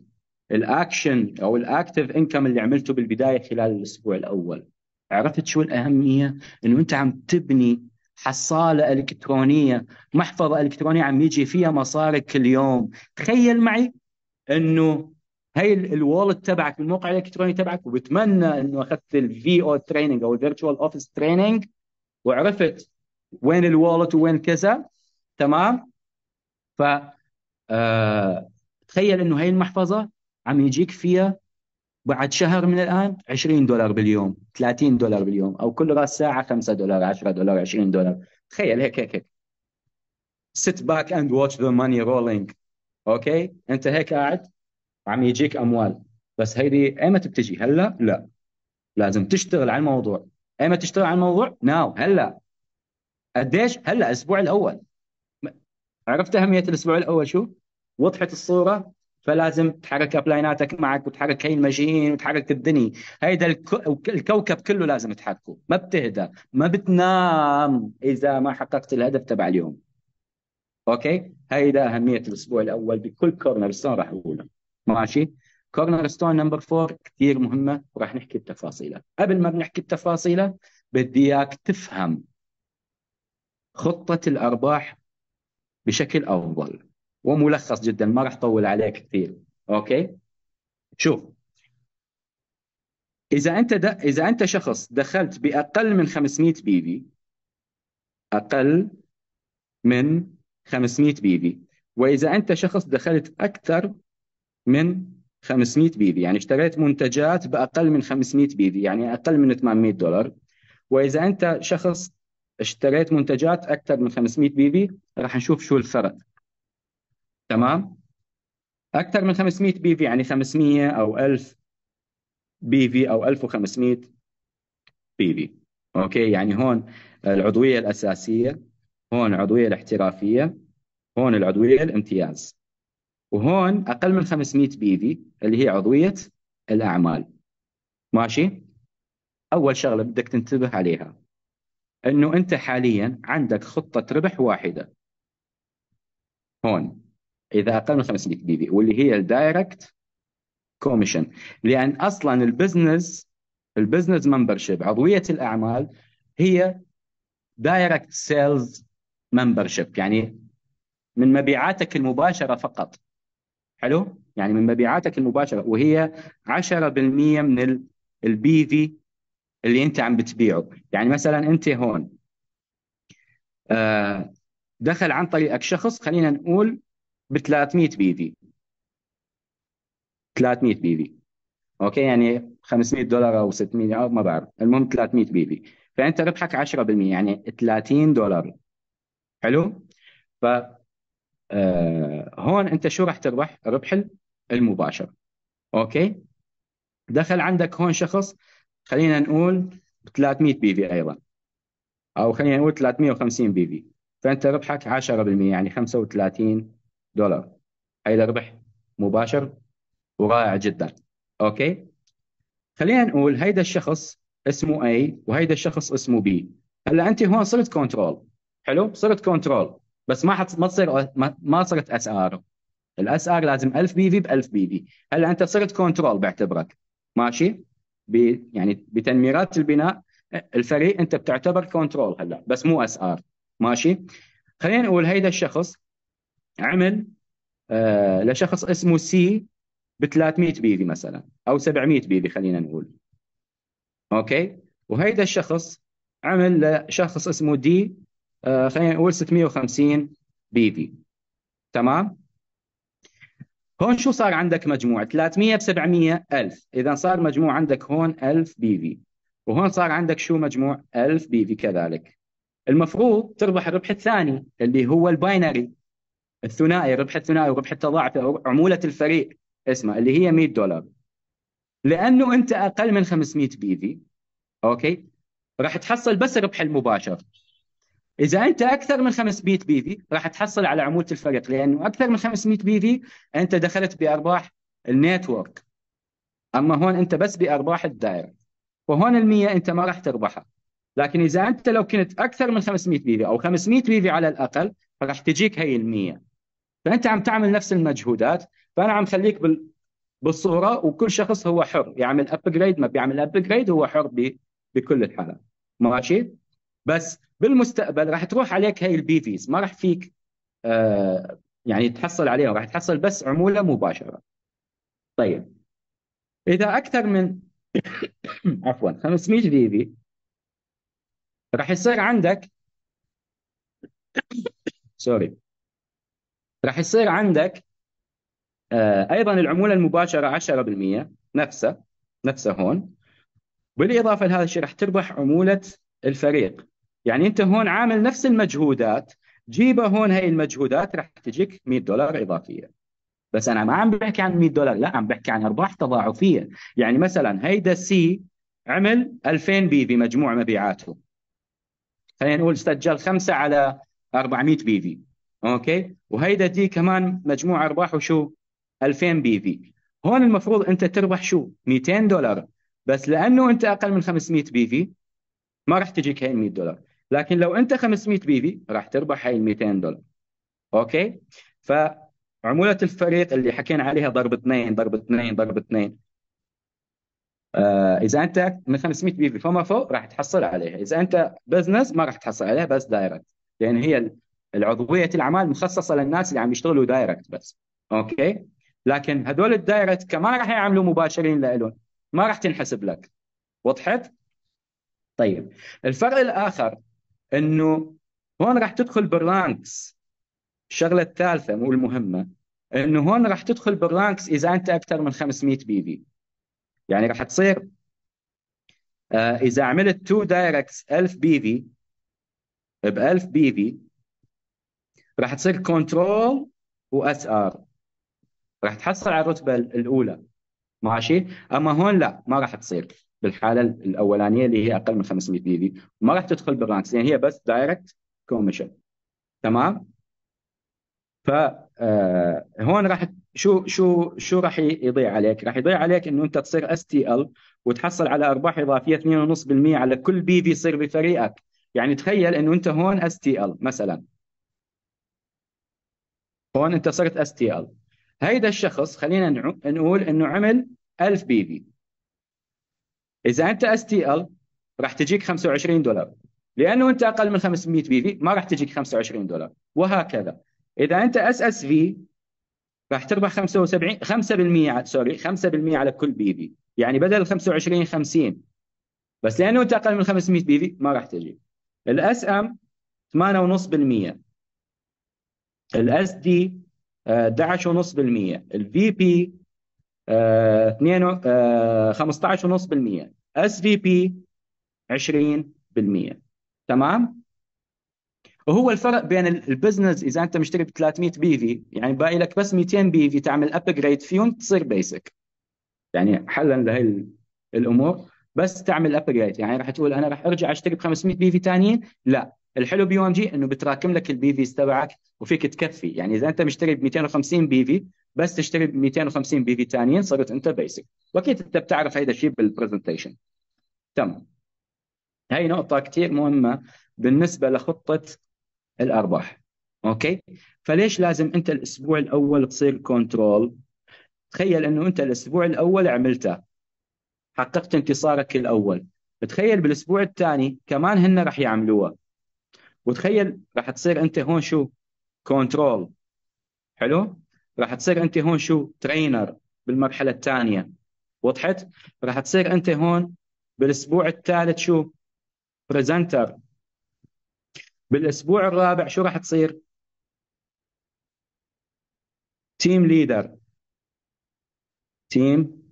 Speaker 2: الاكشن او الاكتف انكم اللي عملته بالبدايه خلال الاسبوع الاول عرفت شو الاهميه انه انت عم تبني حصالة إلكترونية محفظة إلكترونية عم يجي فيها مصارك كل يوم تخيل معي أنه هي الوالت تبعك الموقع الالكتروني تبعك وبتمنى انه اخذت الفي او تريننج او الفيرتشوال اوفيس تريننج وعرفت وين الوالت وين كذا تمام ف آه، تخيل انه هي المحفظه عم يجيك فيها بعد شهر من الان 20 دولار باليوم 30 دولار باليوم او كل راس ساعه 5 دولار 10 دولار 20 دولار تخيل هيك هيك هيك sit back and watch the money rolling اوكي انت هيك قاعد عم يجيك اموال بس هيدي ايمت بتجي هلا لا لازم تشتغل على الموضوع ايمت تشتغل على الموضوع ناو هلا قديش هلا الاسبوع الاول عرفت اهميه الاسبوع الاول شو وضحت الصوره فلازم تحرك ابلايناتك معك وتحرك هي المجيئين وتحرك الدنيا هيدا الكوكب كله لازم تحركه ما بتهدى ما بتنام اذا ما حققت الهدف تبع اليوم اوكي هيدا اهميه الاسبوع الاول بكل كورنر ستون راح اقولها ماشي كورنر ستون نمبر فور كثير مهمه وراح نحكي بتفاصيلها قبل ما بنحكي بتفاصيلها بدي اياك تفهم خطه الارباح بشكل افضل وملخص جدا ما راح اطول عليك كثير اوكي شوف اذا انت د... اذا انت شخص دخلت باقل من 500 بي في اقل من 500 بي في واذا انت شخص دخلت اكثر من 500 بي في يعني اشتريت منتجات باقل من 500 بي في يعني اقل من 800 دولار واذا انت شخص اشتريت منتجات اكثر من 500 بي في راح نشوف شو الفرق تمام اكثر من 500 بي في يعني 500 او 1000 بي في او 1500 بي في اوكي يعني هون العضويه الاساسيه هون العضويه الاحترافيه هون العضويه الامتياز وهون اقل من 500 بي في اللي هي عضويه الاعمال ماشي اول شغله بدك تنتبه عليها انه انت حاليا عندك خطه ربح واحده هون اذا اقل من 500 بي في واللي هي الدايركت كوميشن لان اصلا البزنس البزنس ممبرشيب عضويه الاعمال هي دايركت سيلز ممبرشيب يعني من مبيعاتك المباشره فقط حلو يعني من مبيعاتك المباشره وهي 10% من البي في اللي انت عم بتبيعه يعني مثلا انت هون آه، دخل عن طريقك شخص خلينا نقول ب 300 بي في 300 بي في اوكي يعني 500 دولار او 600 او ما بعرف المهم 300 بي في فانت ربحك 10% يعني 30 دولار حلو ف آه، هون انت شو راح تربح ربح المباشر اوكي دخل عندك هون شخص خلينا نقول ب 300 بي في ايضا او خلينا نقول 350 بي في فانت ربحك 10% يعني 35 دولار أي ربح مباشر ورائع جدا أوكي خلينا نقول هيدا الشخص اسمه اي وهيدا الشخص اسمه بي هلا أنت هون صرت كنترول حلو صرت كنترول بس ما حت ما تصير ما صرت اس ار الاس ار لازم 1000 بي في ب 1000 بي في هلا انت صرت كنترول بعتبرك ماشي ب يعني بتنميرات البناء الفريق انت بتعتبر كنترول هلا بس مو اس ار ماشي خلينا نقول هيدا الشخص عمل آه لشخص اسمه سي ب 300 في مثلا او 700 في خلينا نقول اوكي وهيدا الشخص عمل لشخص اسمه دي آه خلينا نقول 650 في تمام هون شو صار عندك مجموع 300 ب 700 1000 اذا صار مجموع عندك هون 1000 في وهون صار عندك شو مجموع 1000 في كذلك المفروض تربح الربح الثاني اللي هو الباينري الثنائي ربح الثنائي وربح التضاعف او عموله الفريق اسمه اللي هي 100 دولار لانه انت اقل من 500 بي في اوكي راح تحصل بس ربح المباشر اذا انت اكثر من 500 بي في راح تحصل على عموله الفريق لانه اكثر من 500 بي في انت دخلت بارباح النيتورك اما هون انت بس بارباح الدائره وهون المية انت ما راح تربحها لكن اذا انت لو كنت اكثر من 500 بي في او 500 بي في على الاقل راح تجيك هي المية فانت عم تعمل نفس المجهودات فانا عم خليك بال... بالصوره وكل شخص هو حر يعمل ابجريد ما بيعمل ابجريد هو حر ب... بكل الحالات ماشي بس بالمستقبل راح تروح عليك هاي البي فيز ما راح فيك آه يعني تحصل عليهم راح تحصل بس عموله مباشره طيب اذا اكثر من *coughs* عفوا 500 في في راح يصير عندك سوري *coughs* راح يصير عندك آه، ايضا العموله المباشره 10% نفسها نفسها هون بالاضافه لهذا الشيء راح تربح عموله الفريق يعني انت هون عامل نفس المجهودات جيبه هون هاي المجهودات راح تجيك 100 دولار اضافيه بس انا ما عم بحكي عن 100 دولار لا عم بحكي عن ارباح تضاعفيه يعني مثلا هيدا سي عمل 2000 بي في مجموع مبيعاته خلينا نقول سجل خمسه على 400 بي في اوكي وهيدا دي كمان مجموع ارباحه شو 2000 بي في هون المفروض انت تربح شو 200 دولار بس لانه انت اقل من 500 بي في ما راح تجيك هاي ال 100 دولار لكن لو انت 500 بي في راح تربح هاي ال 200 دولار اوكي فعموله الفريق اللي حكينا عليها ضرب اثنين ضرب اثنين ضرب اثنين آه اذا انت من 500 بي في فما فوق راح تحصل عليها اذا انت بزنس ما راح تحصل عليها بس دايركت لان هي العضويه الاعمال مخصصه للناس اللي عم يشتغلوا دايركت بس اوكي لكن هذول الدايركت كمان راح يعملوا مباشرين لهم ما راح تنحسب لك وضحت طيب الفرق الاخر انه هون راح تدخل بالرانكس الشغله الثالثه مو المهمه انه هون راح تدخل بالرانكس اذا انت اكثر من 500 بي في يعني راح تصير آه، اذا عملت تو دايركتس 1000 بي في ب 1000 بي في راح تصير كنترول واس ار راح تحصل على الرتبه الاولى ماشي اما هون لا ما راح تصير بالحاله الاولانيه اللي هي اقل من 500 دي في ما راح تدخل بالرانكس لان يعني هي بس دايركت كوميشن تمام ف آه، هون راح شو شو شو راح يضيع عليك؟ راح يضيع عليك انه انت تصير اس تي ال وتحصل على ارباح اضافيه 2.5% على كل بي في يصير بفريقك، يعني تخيل انه انت هون اس تي ال مثلا هون انت صرت اس تي ال هيدا الشخص خلينا نقول انه عمل 1000 بي في اذا انت اس تي ال راح تجيك 25 دولار لانه انت اقل من 500 بي في ما راح تجيك 25 دولار وهكذا اذا انت اس اس في راح تربح 75 5% سوري 5% على كل بي في يعني بدل 25 50 بس لانه انت اقل من 500 بي في ما راح تجي الاس ام 8.5% الاس دي 11.5% آه، الفي بي 15.5% آه، آه، اس في بي 20% تمام وهو الفرق بين البزنس اذا انت مشتري ب 300 بي في يعني باقي لك بس 200 بي في تعمل ابجريد فيهم تصير بيسك يعني حلا لهي الامور بس تعمل ابجريد يعني راح تقول انا راح ارجع اشتري ب 500 بي في ثانيين لا الحلو بي ام جي انه بتراكم لك البي فيز تبعك وفيك تكفي يعني اذا انت مشتري ب 250 بي في بس تشتري ب 250 بي في ثانيين صرت انت بيسك واكيد انت بتعرف هيدا الشيء بالبرزنتيشن تم هاي نقطه كثير مهمه بالنسبه لخطه الارباح اوكي فليش لازم انت الاسبوع الاول تصير كنترول تخيل انه انت الاسبوع الاول عملته حققت انتصارك الاول تخيل بالاسبوع الثاني كمان هن رح يعملوها وتخيل راح تصير انت هون شو كنترول حلو راح تصير انت هون شو ترينر بالمرحله الثانيه وضحت راح تصير انت هون بالاسبوع الثالث شو بريزنتر بالاسبوع الرابع شو راح تصير تيم ليدر تيم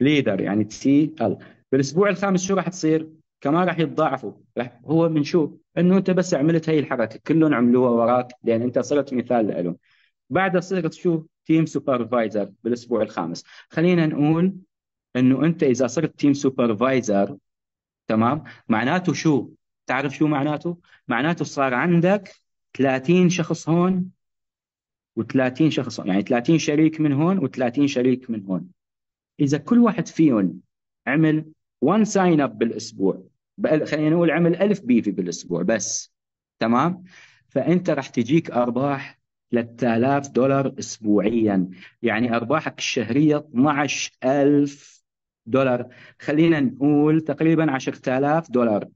Speaker 2: ليدر يعني تي ال بالاسبوع الخامس شو راح تصير كمان راح يتضاعفوا راح هو من شو انه انت بس عملت هي الحركه كلهم عملوها وراك لان انت صرت مثال لهم بعدها صرت شو تيم سوبرفايزر بالاسبوع الخامس خلينا نقول انه انت اذا صرت تيم سوبرفايزر تمام معناته شو تعرف شو معناته معناته صار عندك 30 شخص هون و30 شخص هون يعني 30 شريك من هون و30 شريك من هون اذا كل واحد فيهم عمل 1 ساين اب بالاسبوع خلينا نقول عمل 1000 بيفي بالاسبوع بس تمام فانت راح تجيك ارباح 3000 دولار اسبوعيا يعني ارباحك الشهريه 12000 دولار خلينا نقول تقريبا 10000 دولار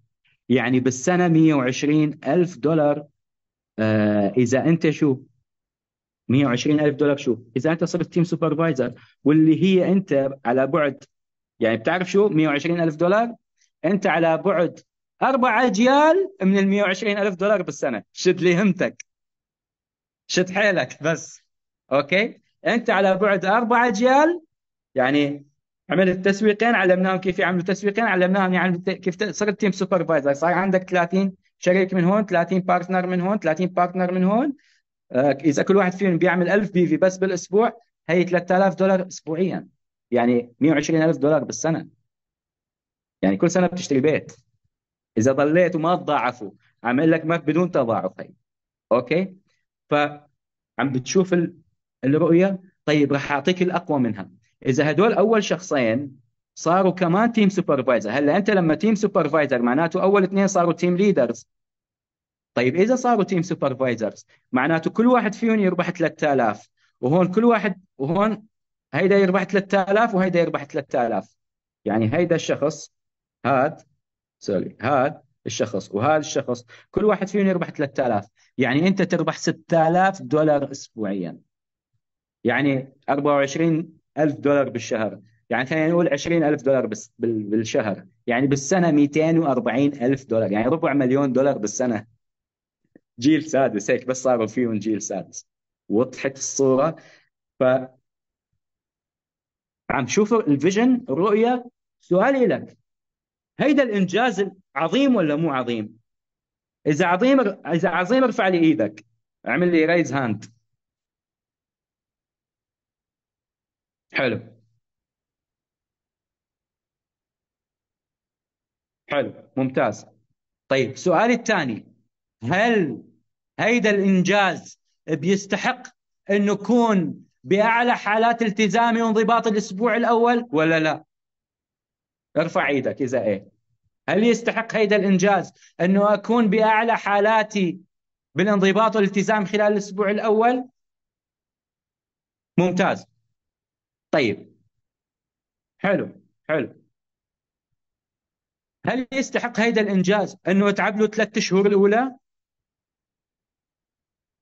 Speaker 2: يعني بالسنه 120000 دولار آه اذا انت شو 120000 دولار شو اذا انت صرت تيم سوبرفايزر واللي هي انت على بعد يعني بتعرف شو 120000 دولار انت على بعد اربع اجيال من ال 120 الف دولار بالسنه شد لي همتك شد حيلك بس اوكي انت على بعد اربع اجيال يعني عملت تسويقين علمناهم كيف يعملوا تسويقين علمناهم يعني كيف صرت تيم سوبرفايزر صار عندك 30 شريك من هون 30 بارتنر من هون 30 بارتنر من هون آه، اذا كل واحد فيهم بيعمل 1000 بي في بس بالاسبوع هي 3000 دولار اسبوعيا يعني 120000 دولار بالسنه يعني كل سنه بتشتري بيت اذا ضليت وما تضاعفوا عم لك ما بدون تضاعف هي اوكي فعم بتشوف الرؤيه طيب راح اعطيك الاقوى منها اذا هدول اول شخصين صاروا كمان تيم سوبرفايزر هلا انت لما تيم سوبرفايزر معناته اول اثنين صاروا تيم ليدرز طيب اذا صاروا تيم سوبرفايزرز معناته كل واحد فيهم يربح 3000 وهون كل واحد وهون هيدا يربح 3000 وهيدا يربح 3000 يعني هيدا الشخص هاد سوري هاد الشخص وهذا الشخص كل واحد فيهم يربح 3000 يعني انت تربح 6000 دولار اسبوعيا يعني 24000 دولار بالشهر يعني خلينا نقول 20000 دولار بالشهر يعني بالسنه 240000 دولار يعني ربع مليون دولار بالسنه جيل سادس هيك بس صاروا فيهم جيل سادس وضحت الصوره ف عم شوفوا الفيجن الرؤيه سؤالي لك هيدا الانجاز عظيم ولا مو عظيم؟ اذا عظيم اذا عظيم ارفع لي ايدك اعمل لي ريز هاند حلو حلو ممتاز طيب سؤالي الثاني هل هيدا الانجاز بيستحق انه يكون باعلى حالات التزامي وانضباط الاسبوع الاول ولا لا؟ ارفع ايدك اذا ايه هل يستحق هيدا الانجاز انه اكون باعلى حالاتي بالانضباط والالتزام خلال الاسبوع الاول ممتاز طيب حلو حلو هل يستحق هيدا الانجاز انه اتعب له ثلاث شهور الاولى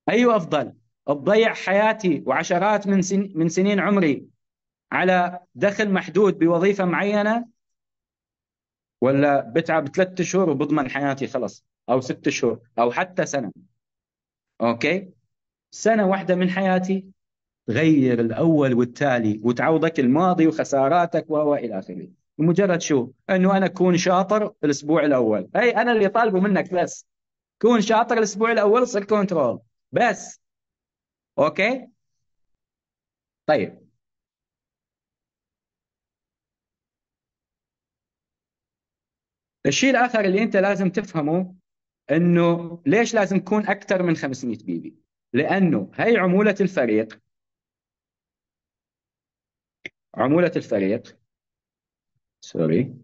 Speaker 2: اي أيوة، افضل اضيع حياتي وعشرات من سن من سنين عمري على دخل محدود بوظيفه معينه ولا بتعب ثلاثة شهور وبضمن حياتي خلص او ست شهور او حتى سنه اوكي سنه واحده من حياتي غير الاول والتالي وتعوضك الماضي وخساراتك والى اخره بمجرد شو انه انا اكون شاطر الاسبوع الاول اي انا اللي طالبه منك بس كون شاطر الاسبوع الاول صير كنترول بس اوكي طيب الشيء الاخر اللي انت لازم تفهمه انه ليش لازم تكون اكثر من 500 بيبي لانه هي عموله الفريق عموله الفريق سوري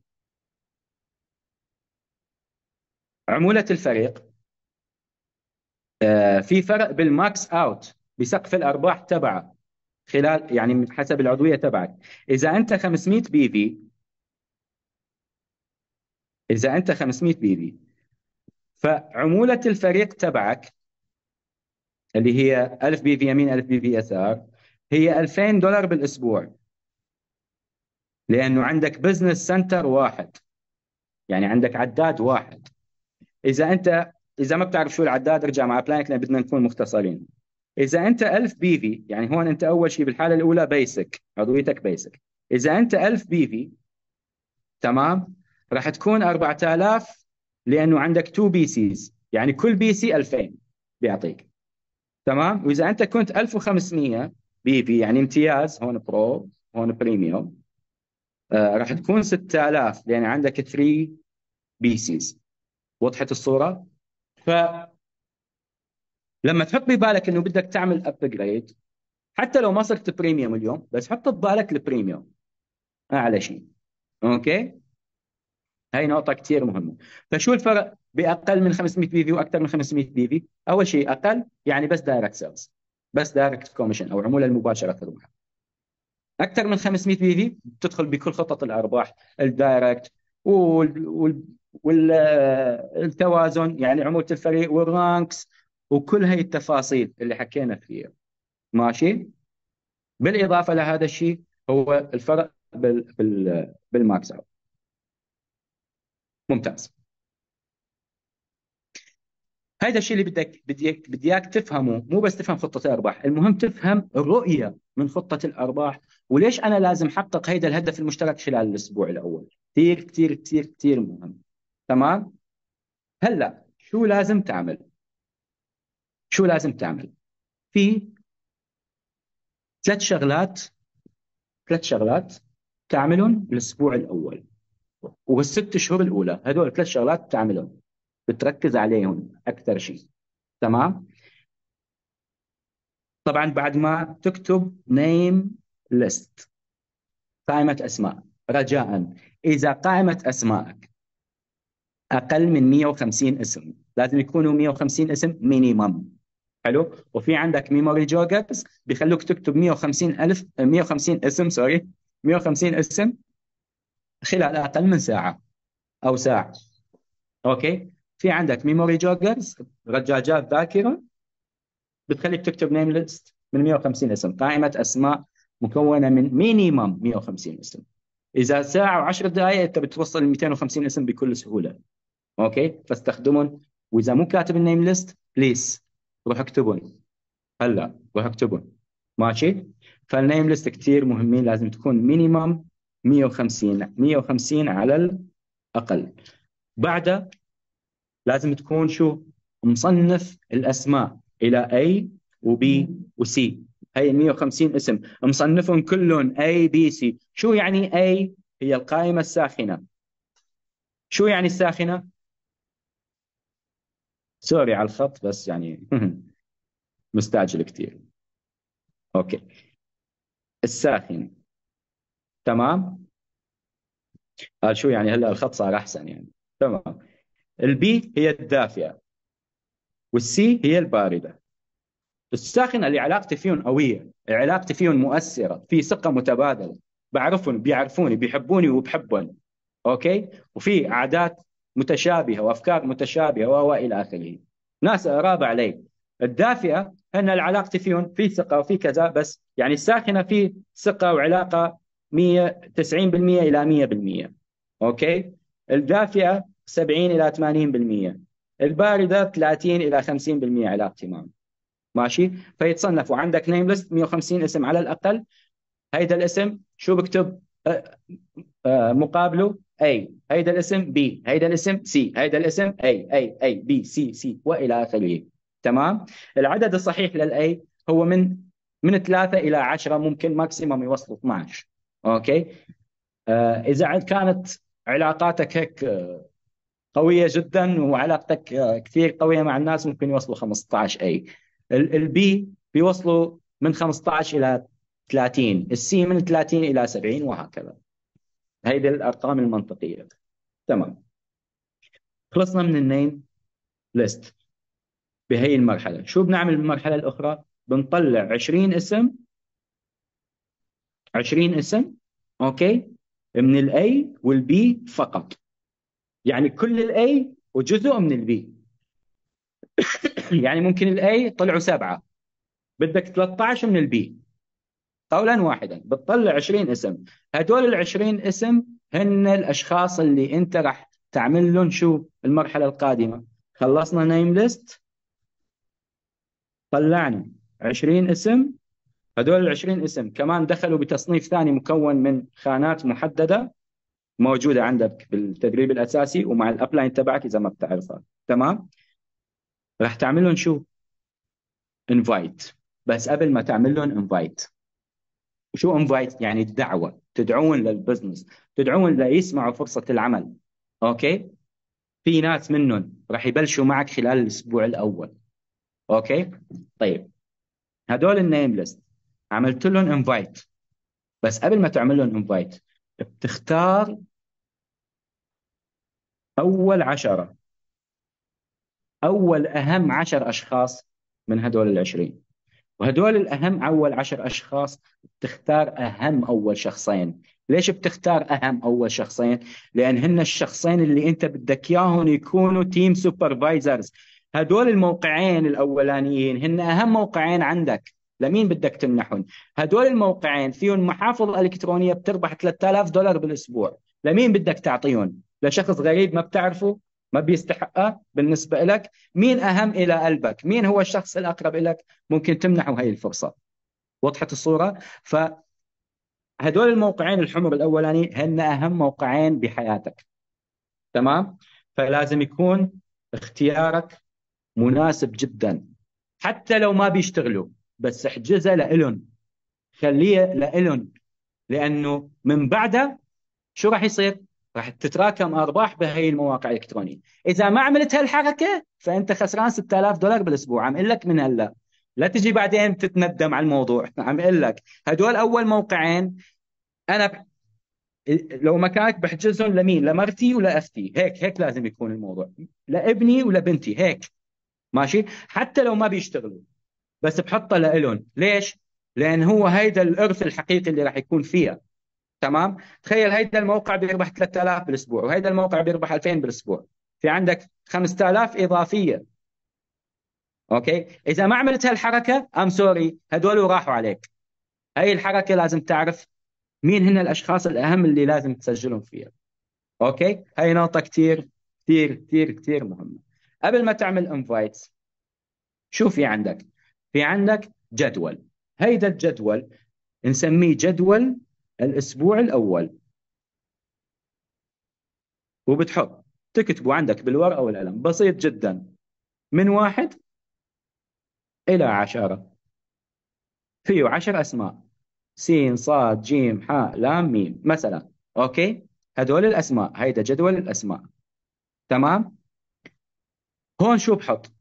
Speaker 2: عموله الفريق آه، في فرق بالماكس اوت بسقف الارباح تبعه خلال يعني حسب العضويه تبعك اذا انت 500 بي في إذا أنت 500 بي بيبي فعمولة الفريق تبعك اللي هي 1000 بي في يمين 1000 بي في يسار هي 2000 دولار بالأسبوع لأنه عندك بزنس سنتر واحد يعني عندك عداد واحد إذا أنت إذا ما بتعرف شو العداد ارجع مع بلانك لأن بدنا نكون مختصرين إذا أنت 1000 بي في يعني هون أنت أول شيء بالحالة الأولى بيسك عضويتك بيسك إذا أنت 1000 بي في تمام راح تكون 4000 لانه عندك 2 بي سيز يعني كل بي سي 2000 بيعطيك تمام واذا انت كنت 1500 بي بي يعني امتياز هون برو هون بريميوم آه راح تكون 6000 لان عندك 3 بي سيز وضحت الصوره ف لما تحط ببالك انه بدك تعمل ابجريد حتى لو ما صرت بريميوم اليوم بس حط ببالك البريميوم اعلى شيء اوكي هاي نقطة كثير مهمة فشو الفرق بأقل من 500 بي في وأكثر من 500 بي في أول شيء أقل يعني بس دايركت سيلز بس دايركت كوميشن أو عمولة المباشرة المحل أكثر من 500 بي في بتدخل بكل خطط الأرباح الدايركت والتوازن وال... والتوازن يعني عمولة الفريق والرانكس وكل هاي التفاصيل اللي حكينا فيها ماشي بالإضافة لهذا الشيء هو الفرق بال... بال... بالماكس أوت ممتاز هذا الشيء اللي بدك بدك بدي اياك تفهمه مو بس تفهم خطه الارباح المهم تفهم الرؤيه من خطه الارباح وليش انا لازم احقق هذا الهدف المشترك خلال الاسبوع الاول كثير كثير كثير كثير مهم تمام هلا شو لازم تعمل شو لازم تعمل في ثلاث شغلات ثلاث شغلات تعملهم الاسبوع الاول والست شهور الاولى هدول ثلاث شغلات بتعملهم بتركز عليهم اكثر شيء تمام طبعا بعد ما تكتب نيم ليست قائمه اسماء رجاء اذا قائمه اسمائك اقل من 150 اسم لازم يكونوا 150 اسم مينيمم حلو وفي عندك ميموري جوجرز بيخلوك تكتب 150 الف 150 اسم سوري 150 اسم خلال أقل من ساعة أو ساعة أوكي في عندك ميموري جوجرز رجاجات ذاكرة بتخليك تكتب نيم ليست من 150 اسم قائمة أسماء مكونة من مينيمم 150 اسم إذا ساعة و10 دقائق أنت بتوصل ل 250 اسم بكل سهولة أوكي فاستخدمهم وإذا مو كاتب النيم ليست بليز روح اكتبهم هلا روح اكتبهم ماشي فالنيم ليست كثير مهمين لازم تكون مينيمم 150 150 على الأقل بعد لازم تكون شو مصنف الأسماء إلى A وبي وسي هي 150 اسم مصنفهم كلهم A B C شو يعني A هي القائمة الساخنة شو يعني الساخنة سوري على الخط بس يعني *laughs* مستعجل كثير اوكي الساخن تمام قال شو يعني هلا الخط صار احسن يعني تمام البي هي الدافئه والسي هي البارده الساخنه اللي علاقتي فيهم قويه علاقتي فيهم مؤثره في ثقه متبادله بعرفهم بيعرفوني بيحبوني وبحبهم اوكي وفي عادات متشابهه وافكار متشابهه و الى اخره ناس قرابه علي الدافئه ان علاقتي فيهم في ثقه وفي كذا بس يعني الساخنه في ثقه وعلاقه 100 90% الى 100% اوكي الدافئه 70 الى 80% البارده 30 الى 50% على اهتمام ماشي فيتصنفوا عندك نيم ليست 150 اسم على الاقل هيدا الاسم شو بكتب أه، أه، مقابله اي هيدا الاسم بي هيدا الاسم سي هيدا الاسم اي اي اي بي سي سي والى اخره تمام العدد الصحيح للاي هو من من 3 الى 10 ممكن ماكسيمم يوصلوا 12 اوكي آه، اذا كانت علاقاتك هيك آه، قويه جدا وعلاقتك آه، كثير قويه مع الناس ممكن يوصلوا 15 اي البي بيوصلوا من 15 الى 30 السي من 30 الى 70 وهكذا هيدي الارقام المنطقيه تمام خلصنا من النيم ليست بهي المرحله شو بنعمل بالمرحله الاخرى بنطلع 20 اسم 20 اسم اوكي من الاي والبي فقط يعني كل الاي وجزء من البي *coughs* يعني ممكن الاي طلعوا سبعه بدك 13 من البي قولا واحدا بتطلع 20 اسم هدول ال 20 اسم هن الاشخاص اللي انت راح تعمل لهم شو المرحله القادمه خلصنا نيم ليست طلعنا 20 اسم هذول ال 20 اسم كمان دخلوا بتصنيف ثاني مكون من خانات محدده موجوده عندك بالتدريب الاساسي ومع الابلاين تبعك اذا ما بتعرفها تمام راح تعمل لهم شو انفايت بس قبل ما تعمل لهم انفايت وشو انفايت يعني الدعوه تدعون للبزنس تدعون ليسمعوا فرصه العمل اوكي في ناس منهم راح يبلشوا معك خلال الاسبوع الاول اوكي طيب هدول النيم ليست عملت لهم انفايت بس قبل ما تعمل لهم انفايت بتختار اول عشرة اول اهم عشر اشخاص من هدول العشرين وهدول الاهم اول عشر اشخاص بتختار اهم اول شخصين ليش بتختار اهم اول شخصين لان هن الشخصين اللي انت بدك اياهم يكونوا تيم سوبرفايزرز هدول الموقعين الاولانيين هن اهم موقعين عندك لمين بدك تمنحهم هدول الموقعين فيهم محافظ الكترونيه بتربح 3000 دولار بالاسبوع لمين بدك تعطيهم لشخص غريب ما بتعرفه ما بيستحقها بالنسبة لك مين أهم إلى قلبك مين هو الشخص الأقرب لك ممكن تمنحه هاي الفرصة وضحت الصورة ف هدول الموقعين الحمر الأولاني هن أهم موقعين بحياتك تمام فلازم يكون اختيارك مناسب جدا حتى لو ما بيشتغلوا بس احجزها لإلن خليها لإلن لأنه من بعدها شو راح يصير؟ راح تتراكم ارباح بهي المواقع الالكترونيه، اذا ما عملت هالحركه فانت خسران 6000 دولار بالاسبوع، عم اقول لك من هلا، لا تجي بعدين تتندم على الموضوع، *laughs* عم اقول لك هدول اول موقعين انا ب... لو مكانك بحجزهم لمين؟ لمرتي ولا اختي، هيك هيك لازم يكون الموضوع، لابني ولا بنتي هيك ماشي؟ حتى لو ما بيشتغلوا، بس بحطه لإلهم ليش؟ لأن هو هيدا الإرث الحقيقي اللي راح يكون فيها تمام؟ تخيل هيدا الموقع بيربح 3000 بالأسبوع وهيدا الموقع بيربح 2000 بالأسبوع في عندك 5000 إضافية اوكي اذا ما عملت هالحركه ام سوري هدول راحوا عليك هاي الحركه لازم تعرف مين هن الاشخاص الاهم اللي لازم تسجلهم فيها اوكي هاي نقطه كثير كثير كثير كثير مهمه قبل ما تعمل انفايتس شو في عندك في عندك جدول هيدا الجدول نسميه جدول الأسبوع الأول وبتحط تكتبه عندك بالورقة والقلم بسيط جدا من واحد إلى عشرة فيه عشر أسماء سين صاد جيم حاء لام ميم مثلا أوكي هدول الأسماء هيدا جدول الأسماء تمام هون شو بحط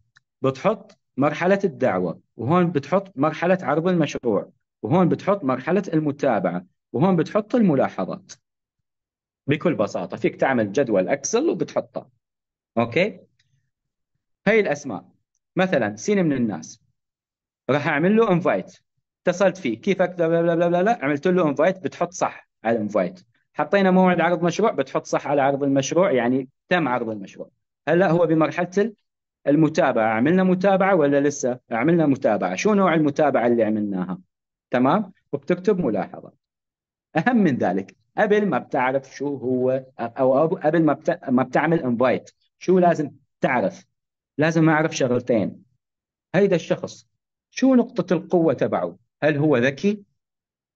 Speaker 2: بتحط مرحلة الدعوة وهون بتحط مرحله عرض المشروع وهون بتحط مرحله المتابعه وهون بتحط الملاحظات بكل بساطه فيك تعمل جدول اكسل وبتحطه اوكي هاي الاسماء مثلا سين من الناس راح اعمل له انفايت اتصلت فيه كيفك أكتب بلا بلا بلا, بلا. عملت له انفايت بتحط صح على الانفايت حطينا موعد عرض مشروع بتحط صح على عرض المشروع يعني تم عرض المشروع هلا هو بمرحله المتابعه عملنا متابعه ولا لسه عملنا متابعه شو نوع المتابعه اللي عملناها تمام وبتكتب ملاحظه اهم من ذلك قبل ما بتعرف شو هو او قبل ما بت... ما بتعمل انفايت شو لازم تعرف لازم اعرف شغلتين هيدا الشخص شو نقطه القوه تبعه هل هو ذكي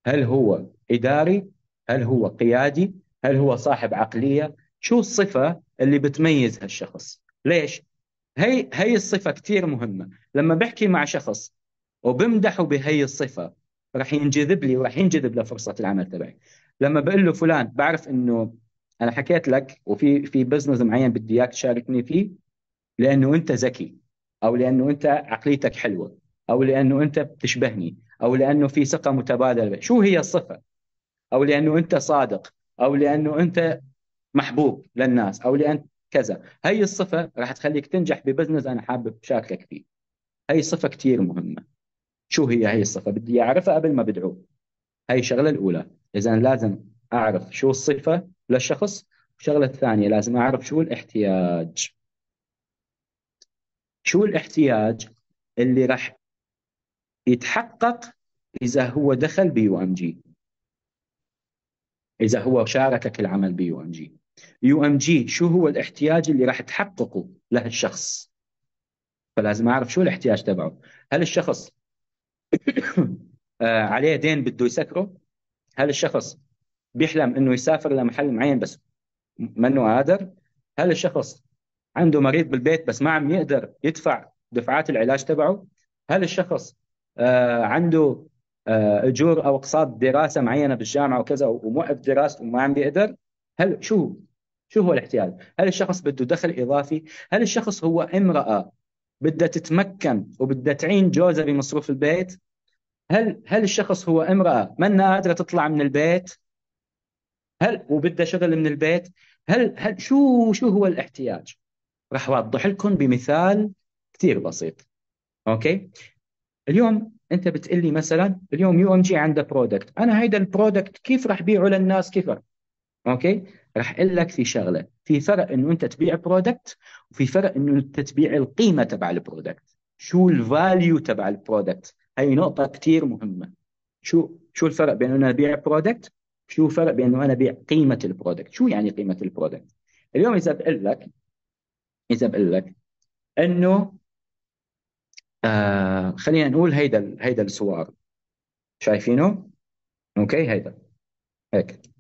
Speaker 2: هل هو اداري هل هو قيادي هل هو صاحب عقليه شو الصفه اللي بتميز هالشخص ليش هي هي الصفه كثير مهمه لما بحكي مع شخص وبمدحه بهي الصفه راح ينجذب لي وراح ينجذب لفرصه العمل تبعي لما بقول له فلان بعرف انه انا حكيت لك وفي في بزنس معين بدي اياك تشاركني فيه لانه انت ذكي او لانه انت عقليتك حلوه او لانه انت بتشبهني او لانه في ثقه متبادله شو هي الصفه او لانه انت صادق او لانه انت محبوب للناس او لان كذا هي الصفه راح تخليك تنجح ببزنس انا حابب شاركك فيه هي صفه كثير مهمه شو هي هي الصفه بدي اعرفها قبل ما بدعوه هي الشغله الاولى اذا لازم اعرف شو الصفه للشخص الشغله الثانيه لازم اعرف شو الاحتياج شو الاحتياج اللي راح يتحقق اذا هو دخل بيو ام جي اذا هو شاركك العمل بيو ام جي يو ام جي شو هو الاحتياج اللي راح تحققه لهالشخص فلازم اعرف شو الاحتياج تبعه هل الشخص *coughs* آه، عليه دين بده يسكره هل الشخص بيحلم انه يسافر لمحل معين بس منه قادر هل الشخص عنده مريض بالبيت بس ما عم يقدر يدفع دفعات العلاج تبعه هل الشخص آه، عنده آه، اجور او اقساط دراسه معينه بالجامعه وكذا وموقف دراسته وما عم بيقدر هل شو شو هو الاحتياج؟ هل الشخص بده دخل اضافي؟ هل الشخص هو امراه بدها تتمكن وبدها تعين جوزها بمصروف البيت؟ هل هل الشخص هو امراه ما قادره تطلع من البيت؟ هل وبدها شغل من البيت؟ هل هل شو شو هو الاحتياج؟ راح اوضح لكم بمثال كثير بسيط. اوكي؟ اليوم انت بتقول لي مثلا اليوم يو ام جي عنده برودكت، انا هيدا البرودكت كيف راح بيعه للناس كيف؟ اوكي؟ راح اقول لك في شغله في فرق انه انت تبيع برودكت وفي فرق انه انت تبيع القيمه تبع البرودكت شو الفاليو تبع البرودكت هي نقطه كثير مهمه شو شو الفرق بين انه ابيع برودكت شو الفرق بين انه انا ابيع قيمه البرودكت شو يعني قيمه البرودكت اليوم اذا بقول لك اذا بقول لك انه آه خلينا نقول هيدا هيدا السوار شايفينه اوكي هيدا هيك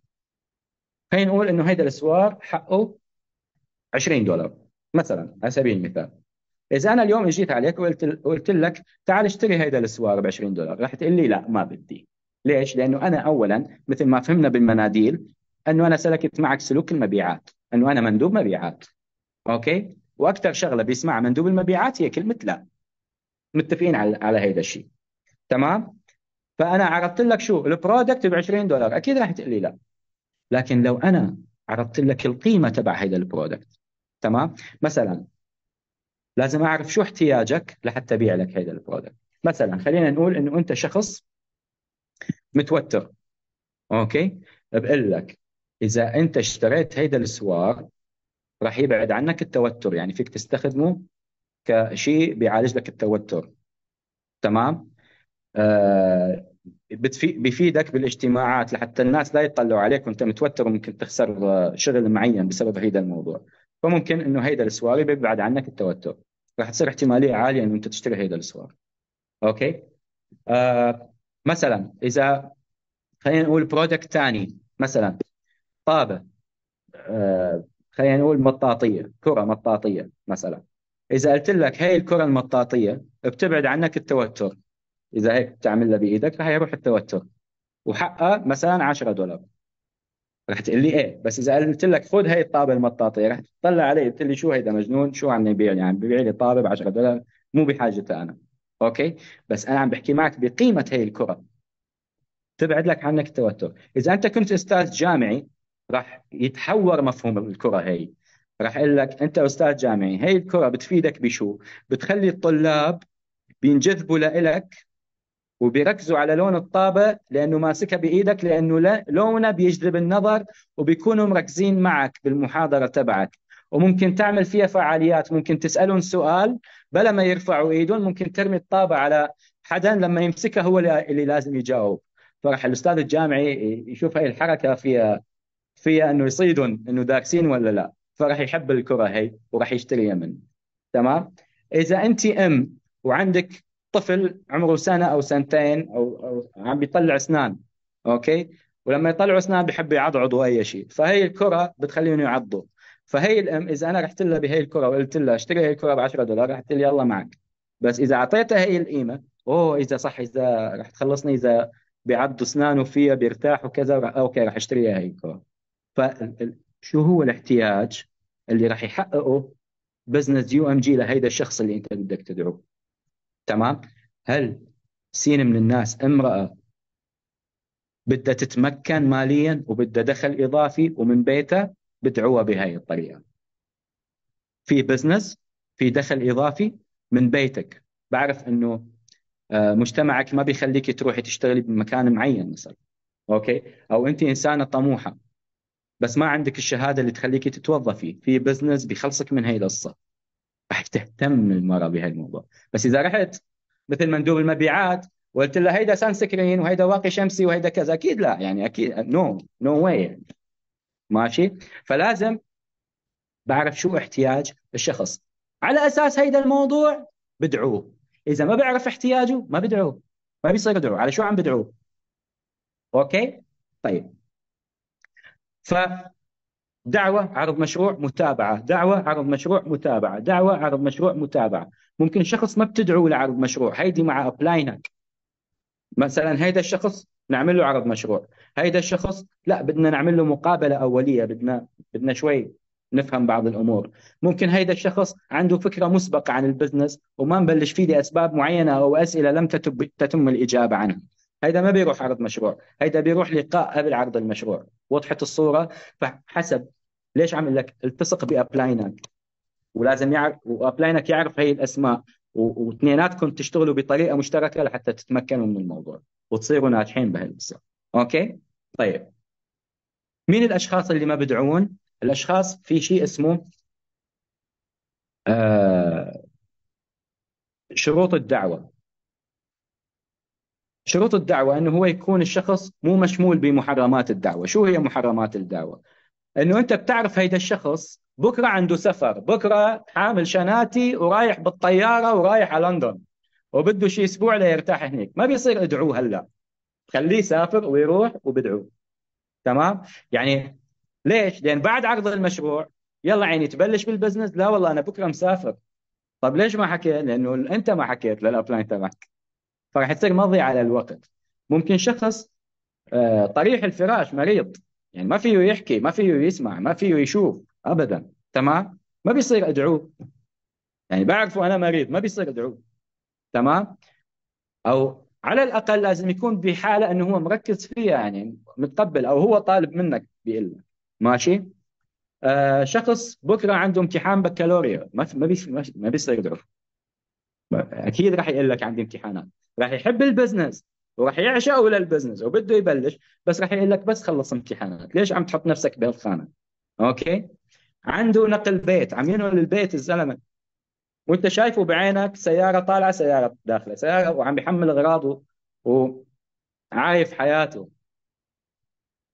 Speaker 2: خلينا نقول انه هيدا السوار حقه 20 دولار مثلا على سبيل المثال اذا انا اليوم اجيت عليك وقلت قلت لك تعال اشتري هيدا السوار ب 20 دولار رح تقول لي لا ما بدي ليش؟ لانه انا اولا مثل ما فهمنا بالمناديل انه انا سلكت معك سلوك المبيعات انه انا مندوب مبيعات اوكي واكثر شغله بيسمعها مندوب المبيعات هي كلمه لا متفقين على على هيدا الشيء تمام فانا عرضت لك شو البرودكت ب 20 دولار اكيد راح تقول لي لا لكن لو انا عرضت لك القيمه تبع هذا البرودكت تمام مثلا لازم اعرف شو احتياجك لحتى ابيع لك هذا البرودكت مثلا خلينا نقول انه انت شخص متوتر اوكي بقول لك اذا انت اشتريت هذا السوار راح يبعد عنك التوتر يعني فيك تستخدمه كشيء بيعالج لك التوتر تمام آه بيفيدك بالاجتماعات لحتى الناس لا يطلعوا عليك وانت متوتر وممكن تخسر شغل معين بسبب هيدا الموضوع فممكن انه هيدا السواري بيبعد عنك التوتر راح تصير احتماليه عاليه انه انت تشتري هيدا السواري اوكي آه مثلا اذا خلينا نقول برودكت ثاني مثلا طابه آه خلينا نقول مطاطيه كره مطاطيه مثلا اذا قلت لك هاي الكره المطاطيه بتبعد عنك التوتر اذا هيك بتعملها بايدك رح يروح التوتر وحقها مثلا 10 دولار رح تقول لي ايه بس اذا قلت لك خذ هي الطابه المطاطيه رح تطلع علي قلت لي شو هيدا مجنون شو عم يبيع لي عم ببيع لي طابه ب 10 دولار مو بحاجتها انا اوكي بس انا عم بحكي معك بقيمه هي الكره تبعد لك عنك التوتر اذا انت كنت استاذ جامعي رح يتحور مفهوم الكره هي رح اقول لك انت استاذ جامعي هي الكره بتفيدك بشو بتخلي الطلاب بينجذبوا لإلك وبيركزوا على لون الطابة لأنه ماسكها بإيدك لأنه لونه بيجذب النظر وبيكونوا مركزين معك بالمحاضرة تبعك وممكن تعمل فيها فعاليات ممكن تسألهم سؤال بلا ما يرفعوا إيدهم ممكن ترمي الطابة على حدا لما يمسكها هو اللي لازم يجاوب فرح الأستاذ الجامعي يشوف هاي الحركة فيها فيها أنه يصيدهم أنه دارسين ولا لا فراح يحب الكرة هي وراح يشتريها منه تمام إذا أنت أم وعندك طفل عمره سنه او سنتين او, عم بيطلع اسنان اوكي ولما يطلعوا اسنان بحبوا يعضعضوا اي شيء فهي الكره بتخليهم يعضوا فهي الام اذا انا رحت لها بهي الكره وقلت لها اشتري هي الكره ب 10 دولار رح لي يلا معك بس اذا اعطيتها هي القيمه اوه اذا صح اذا رح تخلصني اذا بيعضوا اسنانه فيها بيرتاح وكذا اوكي رح اشتريها هي الكره فشو هو الاحتياج اللي رح يحققه بزنس يو ام جي لهيدا الشخص اللي انت بدك تدعوه تمام هل سين من الناس امرأة بدها تتمكن ماليا وبدها دخل إضافي ومن بيتها بدعوها بهاي الطريقة في بزنس في دخل إضافي من بيتك بعرف أنه آه، مجتمعك ما بيخليك تروحي تشتغلي بمكان معين مثلا اوكي او انت انسانه طموحه بس ما عندك الشهاده اللي تخليك تتوظفي في بزنس بيخلصك من هي القصه راح تهتم المراه بهالموضوع بس اذا رحت مثل مندوب المبيعات وقلت له هيدا سان سكرين وهيدا واقي شمسي وهيدا كذا اكيد لا يعني اكيد نو نو واي ماشي فلازم بعرف شو احتياج الشخص على اساس هيدا الموضوع بدعوه اذا ما بعرف احتياجه ما بدعوه ما بيصير ادعوه على شو عم بدعوه اوكي طيب ف دعوة عرض مشروع متابعة دعوة عرض مشروع متابعة دعوة عرض مشروع متابعة ممكن شخص ما بتدعو لعرض مشروع هيدي مع أبلاينك مثلا هيدا الشخص نعمل له عرض مشروع هيدا الشخص لا بدنا نعمل له مقابلة أولية بدنا بدنا شوي نفهم بعض الامور ممكن هيدا الشخص عنده فكره مسبقه عن البزنس وما نبلش فيه لاسباب معينه او اسئله لم تتم الاجابه عنها هيدا ما بيروح عرض مشروع هيدا بيروح لقاء قبل عرض المشروع وضحت الصوره فحسب ليش عم لك التصق بابلاينك ولازم يعرف وابلاينك يعرف هي الاسماء واثنيناتكم تشتغلوا بطريقه مشتركه لحتى تتمكنوا من الموضوع وتصيروا ناجحين بهالقصه اوكي طيب مين الاشخاص اللي ما بدعون الاشخاص في شيء اسمه آه شروط الدعوه شروط الدعوة أنه هو يكون الشخص مو مشمول بمحرمات الدعوة شو هي محرمات الدعوة أنه أنت بتعرف هيدا الشخص بكرة عنده سفر بكرة حامل شناتي ورايح بالطيارة ورايح على لندن وبده شي أسبوع ليرتاح هناك ما بيصير ادعوه هلأ خليه يسافر ويروح وبدعوه تمام يعني ليش لأن بعد عرض المشروع يلا عيني تبلش بالبزنس لا والله أنا بكرة مسافر طب ليش ما حكيت لأنه أنت ما حكيت للأبلاين تبعك فراح يصير على الوقت ممكن شخص آه، طريح الفراش مريض يعني ما فيه يحكي ما فيه يسمع ما فيه يشوف ابدا تمام ما بيصير ادعوه يعني بعرفه انا مريض ما بيصير ادعوه تمام او على الاقل لازم يكون بحاله انه هو مركز فيها يعني متقبل او هو طالب منك بيقول ماشي آه شخص بكره عنده امتحان بكالوريا ما ما بيصير ما بيصير يدعو اكيد راح يقول لك عندي امتحانات راح يحب البزنس وراح ولا للبزنس وبده يبلش بس راح يقول لك بس خلص امتحانات ليش عم تحط نفسك بهالخانه اوكي عنده نقل بيت عم ينقل البيت الزلمه وانت شايفه بعينك سياره طالعه سياره داخله سياره وعم يحمل اغراضه وعايف حياته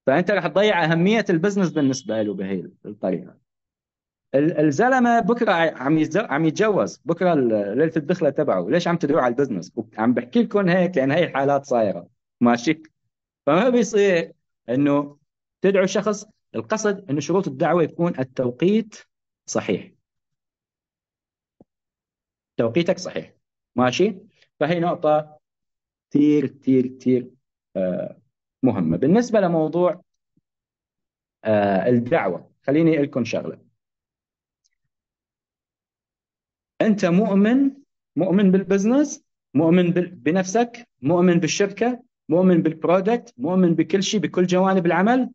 Speaker 2: فانت راح تضيع اهميه البزنس بالنسبه له بهي الطريقه الزلمه بكره عم عم يتجوز بكره ليله الدخله تبعه ليش عم تدعوا على البزنس عم بحكي لكم هيك لان هي الحالات صايره ماشي فما بيصير انه تدعو شخص القصد انه شروط الدعوه يكون التوقيت صحيح توقيتك صحيح ماشي فهي نقطه كثير كثير كثير آه، مهمه بالنسبه لموضوع آه، الدعوه خليني اقول لكم شغله انت مؤمن مؤمن بالبزنس مؤمن بنفسك مؤمن بالشركه مؤمن بالبرودكت مؤمن بكل شيء بكل جوانب العمل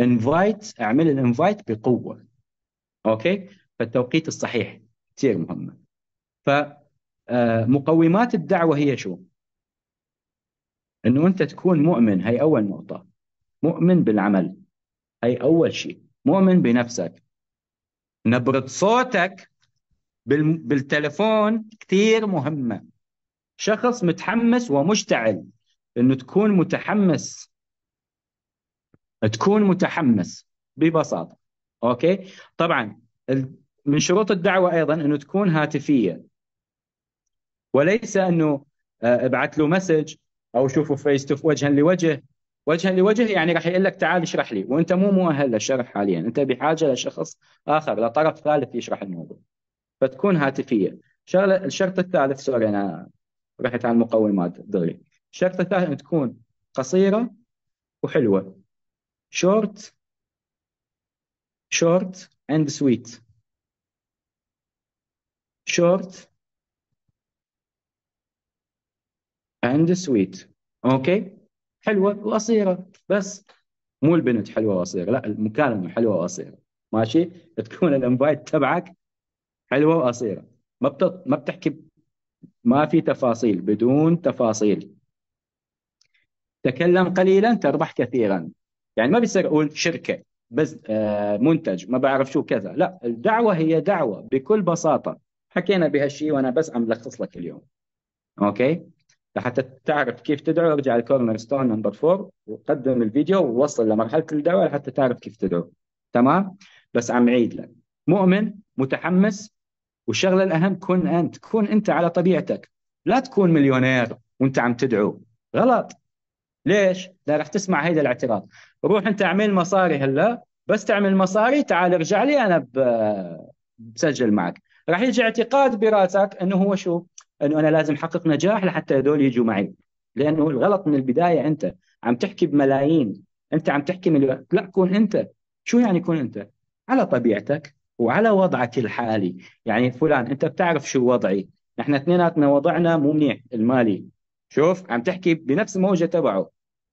Speaker 2: انفايت اعمل الانفايت بقوه اوكي فالتوقيت الصحيح كثير مهم ف آه، مقومات الدعوه هي شو؟ انه انت تكون مؤمن هي اول نقطه مؤمن بالعمل هي اول شيء مؤمن بنفسك نبره صوتك بالتلفون كثير مهمه شخص متحمس ومشتعل انه تكون متحمس تكون متحمس ببساطه اوكي طبعا من شروط الدعوه ايضا انه تكون هاتفيه وليس انه آه، ابعث له مسج او شوفه فيس تو وجها لوجه وجها لوجه يعني راح يقول لك تعال اشرح لي وانت مو مؤهل للشرح حاليا انت بحاجه لشخص اخر لطرف ثالث يشرح الموضوع فتكون هاتفيه شغله الشرط الثالث سوري انا رحت على المقومات دغري الشرط الثالث ان تكون قصيره وحلوه شورت شورت اند سويت شورت اند سويت اوكي حلوه وقصيره بس مو البنت حلوه وقصيره لا المكالمه حلوه وقصيره ماشي تكون الانفايت تبعك حلوه وقصيره ما بتط... ما بتحكي ما في تفاصيل بدون تفاصيل تكلم قليلا تربح كثيرا يعني ما بيصير اقول شركه بس آه، منتج ما بعرف شو كذا لا الدعوه هي دعوه بكل بساطه حكينا بهالشيء وانا بس عم لخص لك اليوم اوكي لحتى تعرف كيف تدعو ارجع الكورنر ستون نمبر 4 وقدم الفيديو ووصل لمرحله الدعوه لحتى تعرف كيف تدعو تمام بس عم عيد لك مؤمن متحمس والشغله الاهم كن انت كن انت على طبيعتك لا تكون مليونير وانت عم تدعو غلط ليش لا رح تسمع هيدا الاعتراض روح انت اعمل مصاري هلا بس تعمل مصاري تعال ارجع لي انا بسجل معك راح يجي اعتقاد براسك انه هو شو انه انا لازم احقق نجاح لحتى هذول يجوا معي لانه الغلط من البدايه انت عم تحكي بملايين انت عم تحكي مليون لا كون انت شو يعني كون انت على طبيعتك وعلى وضعك الحالي يعني فلان انت بتعرف شو وضعي نحن اثنيناتنا وضعنا مو منيح المالي شوف عم تحكي بنفس موجه تبعه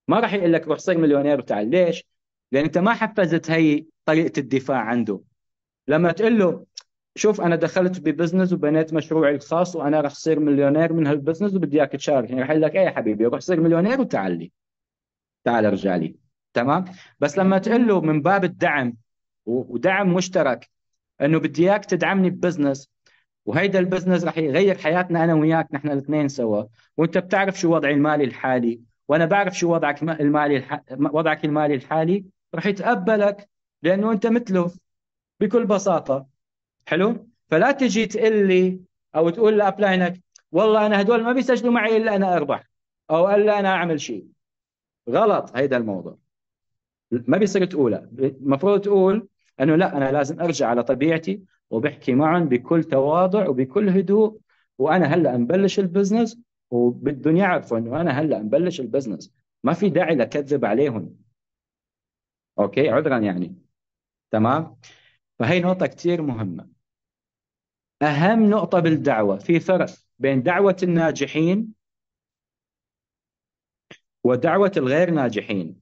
Speaker 2: ما راح يقول لك روح صير مليونير وتعال ليش؟ لان انت ما حفزت هي طريقه الدفاع عنده لما تقول له شوف انا دخلت ببزنس وبنيت مشروعي الخاص وانا راح صير مليونير من هالبزنس وبدي اياك تشاركني يعني راح يقول لك ايه يا حبيبي روح صير مليونير وتعال لي تعال ارجع لي تمام بس لما تقول له من باب الدعم ودعم مشترك انه بدي اياك تدعمني ببزنس وهيدا البزنس رح يغير حياتنا انا وياك نحن الاثنين سوا وانت بتعرف شو وضعي المالي الحالي وانا بعرف شو وضعك المالي الح... وضعك المالي الحالي رح يتقبلك لانه انت مثله بكل بساطه حلو فلا تجي تقول لي او تقول لابلاينك والله انا هدول ما بيسجلوا معي الا انا اربح او الا انا اعمل شيء غلط هيدا الموضوع ما بيصير تقولها المفروض تقول انه لا انا لازم ارجع على طبيعتي وبحكي معهم بكل تواضع وبكل هدوء وانا هلا مبلش البزنس وبدهم يعرفوا انه انا هلا مبلش البزنس ما في داعي لكذب عليهم اوكي عذرا يعني تمام فهي نقطة كثير مهمة أهم نقطة بالدعوة في فرق بين دعوة الناجحين ودعوة الغير ناجحين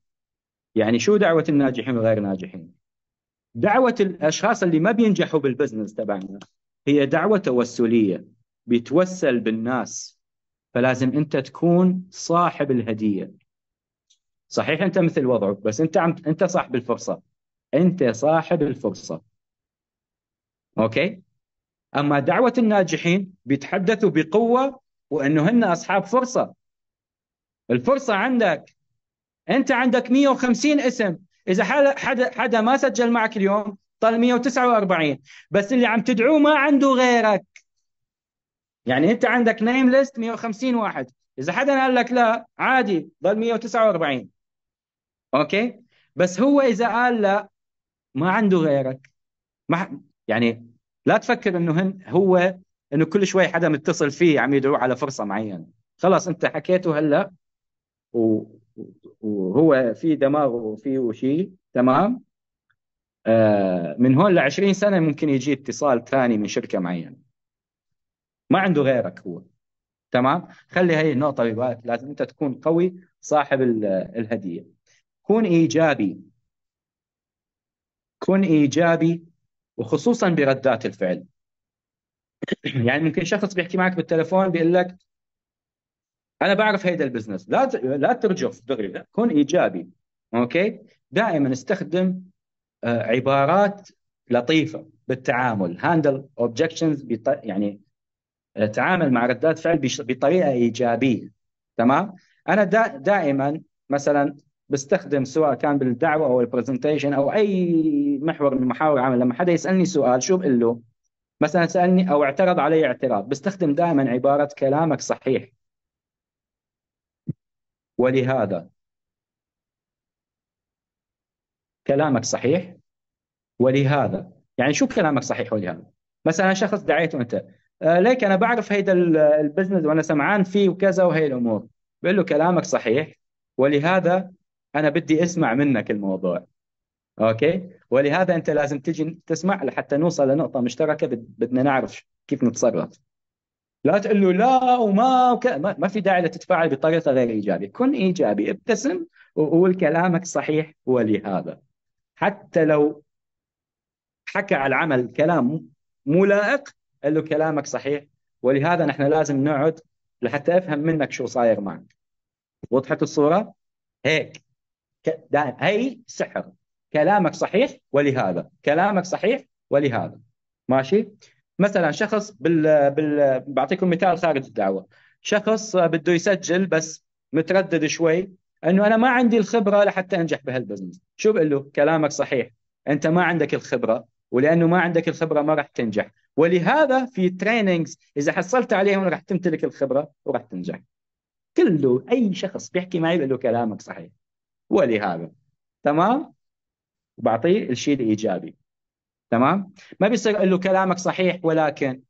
Speaker 2: يعني شو دعوة الناجحين والغير ناجحين دعوه الاشخاص اللي ما بينجحوا بالبزنس تبعنا هي دعوه توسليه بيتوسل بالناس فلازم انت تكون صاحب الهديه صحيح انت مثل وضعك بس انت عم انت صاحب الفرصه انت صاحب الفرصه اوكي اما دعوه الناجحين بيتحدثوا بقوه وانه هن اصحاب فرصه الفرصه عندك انت عندك 150 اسم اذا حدا حدا ما سجل معك اليوم طال 149 بس اللي عم تدعوه ما عنده غيرك يعني انت عندك نيم ليست 150 واحد اذا حدا قال لك لا عادي ضل 149 اوكي بس هو اذا قال لا ما عنده غيرك ما يعني لا تفكر انه هو انه كل شوي حدا متصل فيه عم يدعوه على فرصه معينه خلاص انت حكيته هلا وهو في دماغه فيه شيء تمام آه، من هون ل 20 سنه ممكن يجي اتصال ثاني من شركه معينه ما عنده غيرك هو تمام خلي هي النقطه ببالك لازم انت تكون قوي صاحب الهديه كون ايجابي كن ايجابي وخصوصا بردات الفعل يعني ممكن شخص بيحكي معك بالتليفون بيقول لك انا بعرف هيدا البزنس لا لا ترجف دغري لا كن ايجابي اوكي دائما استخدم آه، عبارات لطيفه بالتعامل هاندل اوبجكشنز يعني آه، تعامل مع ردات فعل بطريقه ايجابيه تمام انا دا دائما مثلا بستخدم سواء كان بالدعوه او البرزنتيشن او اي محور من محاور العمل لما حدا يسالني سؤال شو بقول له مثلا سالني او اعترض علي اعتراض بستخدم دائما عباره كلامك صحيح ولهذا كلامك صحيح ولهذا يعني شو كلامك صحيح ولهذا مثلا شخص دعيته انت آه، ليك انا بعرف هيدا البزنس وانا سمعان فيه وكذا وهي الامور بقول له كلامك صحيح ولهذا انا بدي اسمع منك الموضوع اوكي ولهذا انت لازم تجي تسمع لحتى نوصل لنقطه مشتركه بدنا نعرف كيف نتصرف لا تقول له لا وما وك... ما, في داعي لتتفاعل بطريقه غير ايجابيه، كن ايجابي ابتسم وقول كلامك صحيح ولهذا حتى لو حكى على العمل كلام مو لائق قال له كلامك صحيح ولهذا نحن لازم نقعد لحتى افهم منك شو صاير معك وضحت الصوره هيك ك... هي سحر كلامك صحيح ولهذا كلامك صحيح ولهذا ماشي مثلا شخص بال... بال... بعطيكم مثال خارج الدعوه شخص بده يسجل بس متردد شوي انه انا ما عندي الخبره لحتى انجح بهالبزنس شو بقول له كلامك صحيح انت ما عندك الخبره ولانه ما عندك الخبره ما راح تنجح ولهذا في تريننجز اذا حصلت عليهم راح تمتلك الخبره وراح تنجح كله اي شخص بيحكي معي بقول له كلامك صحيح ولهذا تمام بعطيه الشيء الايجابي تمام ما بيصير اقول له كلامك صحيح ولكن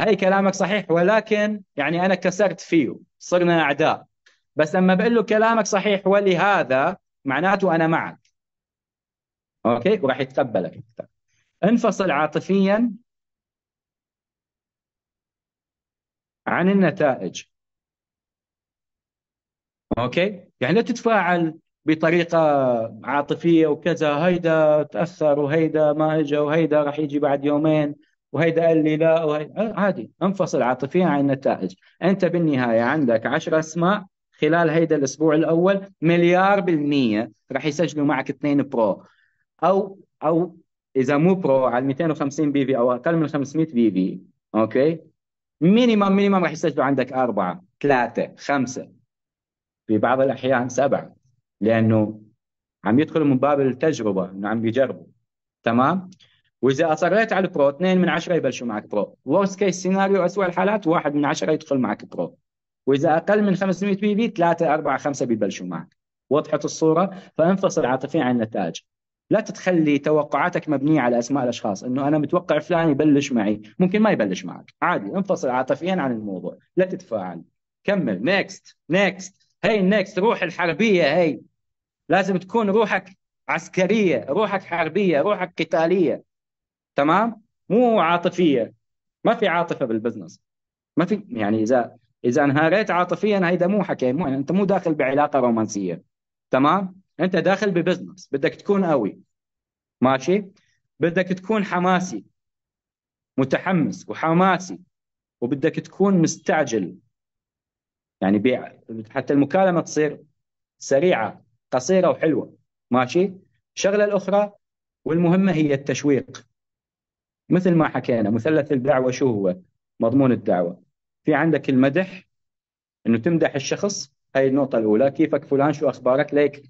Speaker 2: هي كلامك صحيح ولكن يعني انا كسرت فيه صرنا اعداء بس لما بقول له كلامك صحيح ولهذا معناته انا معك اوكي وراح يتقبلك اكثر انفصل عاطفيا عن النتائج اوكي يعني لا تتفاعل بطريقه عاطفيه وكذا هيدا تاثر وهيدا ما اجى وهيدا راح يجي بعد يومين وهيدا قال لي لا وهيدا آه، عادي انفصل عاطفيا عن النتائج انت بالنهايه عندك 10 اسماء خلال هيدا الاسبوع الاول مليار بالميه راح يسجلوا معك اثنين برو او او اذا مو برو على 250 بي في او اقل من 500 بي في اوكي مينيمم مينيمم راح يسجلوا عندك اربعه ثلاثه خمسه في بعض الاحيان سبعه لانه عم يدخلوا من باب التجربه انه عم بيجربوا تمام واذا اصريت على البرو اثنين من عشره يبلشوا معك برو ورست كيس سيناريو اسوء الحالات واحد من عشره يدخل معك برو واذا اقل من 500 بي في ثلاثه اربعه خمسه بيبلشوا معك وضحت الصوره فانفصل عاطفيا عن النتائج لا تتخلي توقعاتك مبنيه على اسماء الاشخاص انه انا متوقع فلان يبلش معي ممكن ما يبلش معك عادي انفصل عاطفيا عن الموضوع لا تتفاعل كمل نيكست نيكست هي نيكست روح الحربيه هي لازم تكون روحك عسكريه روحك حربيه روحك قتاليه تمام مو عاطفيه ما في عاطفه بالبزنس ما في يعني اذا اذا انهاريت عاطفيا هيدا مو حكي مو يعني انت مو داخل بعلاقه رومانسيه تمام انت داخل ببزنس بدك تكون قوي ماشي بدك تكون حماسي متحمس وحماسي وبدك تكون مستعجل يعني بيع حتى المكالمه تصير سريعه قصيره وحلوه ماشي الشغله الاخرى والمهمه هي التشويق مثل ما حكينا مثلث الدعوه شو هو مضمون الدعوه في عندك المدح انه تمدح الشخص هاي النقطه الاولى كيفك فلان شو اخبارك ليك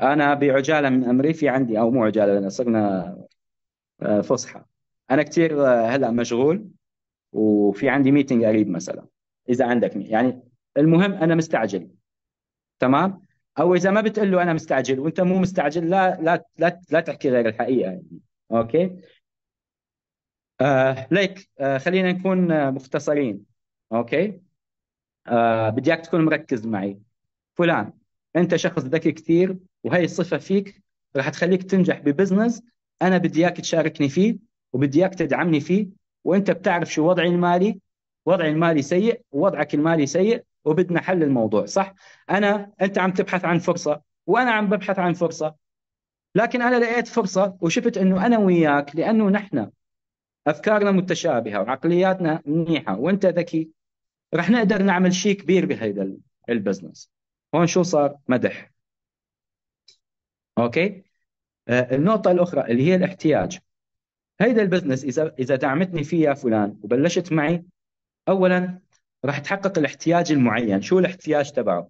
Speaker 2: انا بعجاله من امري في عندي او مو عجاله لان صرنا آه، فصحى انا كثير آه، هلا مشغول وفي عندي ميتنج قريب مثلا اذا عندك يعني المهم انا مستعجل تمام او اذا ما بتقول له انا مستعجل وانت مو مستعجل لا لا لا, لا تحكي غير الحقيقه يعني اوكي آه ليك آه خلينا نكون آه، مختصرين اوكي آه بدي اياك تكون مركز معي فلان انت شخص ذكي كثير وهي الصفه فيك راح تخليك تنجح ببزنس انا بدي اياك تشاركني فيه وبدي اياك تدعمني فيه وانت بتعرف شو وضعي المالي وضعي المالي سيء ووضعك المالي سيء وبدنا حل الموضوع صح انا انت عم تبحث عن فرصه وانا عم ببحث عن فرصه لكن انا لقيت فرصه وشفت انه انا وياك لانه نحن افكارنا متشابهه وعقلياتنا منيحه وانت ذكي رح نقدر نعمل شيء كبير بهيدا البزنس هون شو صار مدح اوكي آه، النقطة الأخرى اللي هي الاحتياج هيدا البزنس إذا إذا دعمتني فيه يا فلان وبلشت معي أولا راح تحقق الاحتياج المعين شو الاحتياج تبعه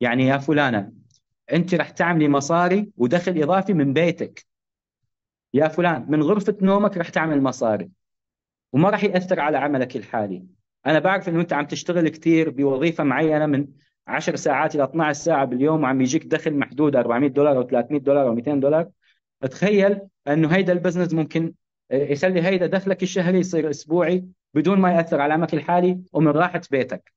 Speaker 2: يعني يا فلانة أنت راح تعملي مصاري ودخل إضافي من بيتك يا فلان من غرفة نومك راح تعمل مصاري وما راح يأثر على عملك الحالي أنا بعرف أنه أنت عم تشتغل كثير بوظيفة معينة من 10 ساعات إلى 12 ساعة باليوم وعم يجيك دخل محدود 400 دولار أو 300 دولار أو 200 دولار تخيل أنه هيدا البزنس ممكن آه، يخلي هيدا دخلك الشهري يصير أسبوعي بدون ما ياثر على عملك الحالي ومن راحه بيتك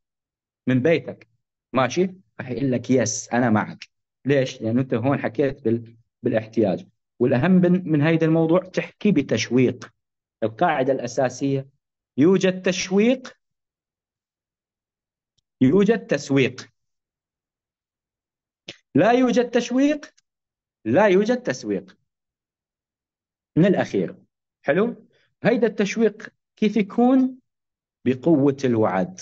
Speaker 2: من بيتك ماشي راح يقول لك يس انا معك ليش؟ لانه انت هون حكيت بال... بالاحتياج والاهم من, من هيدا الموضوع تحكي بتشويق القاعده الاساسيه يوجد تشويق يوجد تسويق لا يوجد تشويق لا يوجد تسويق من الاخير حلو هيدا التشويق كيف يكون بقوة الوعد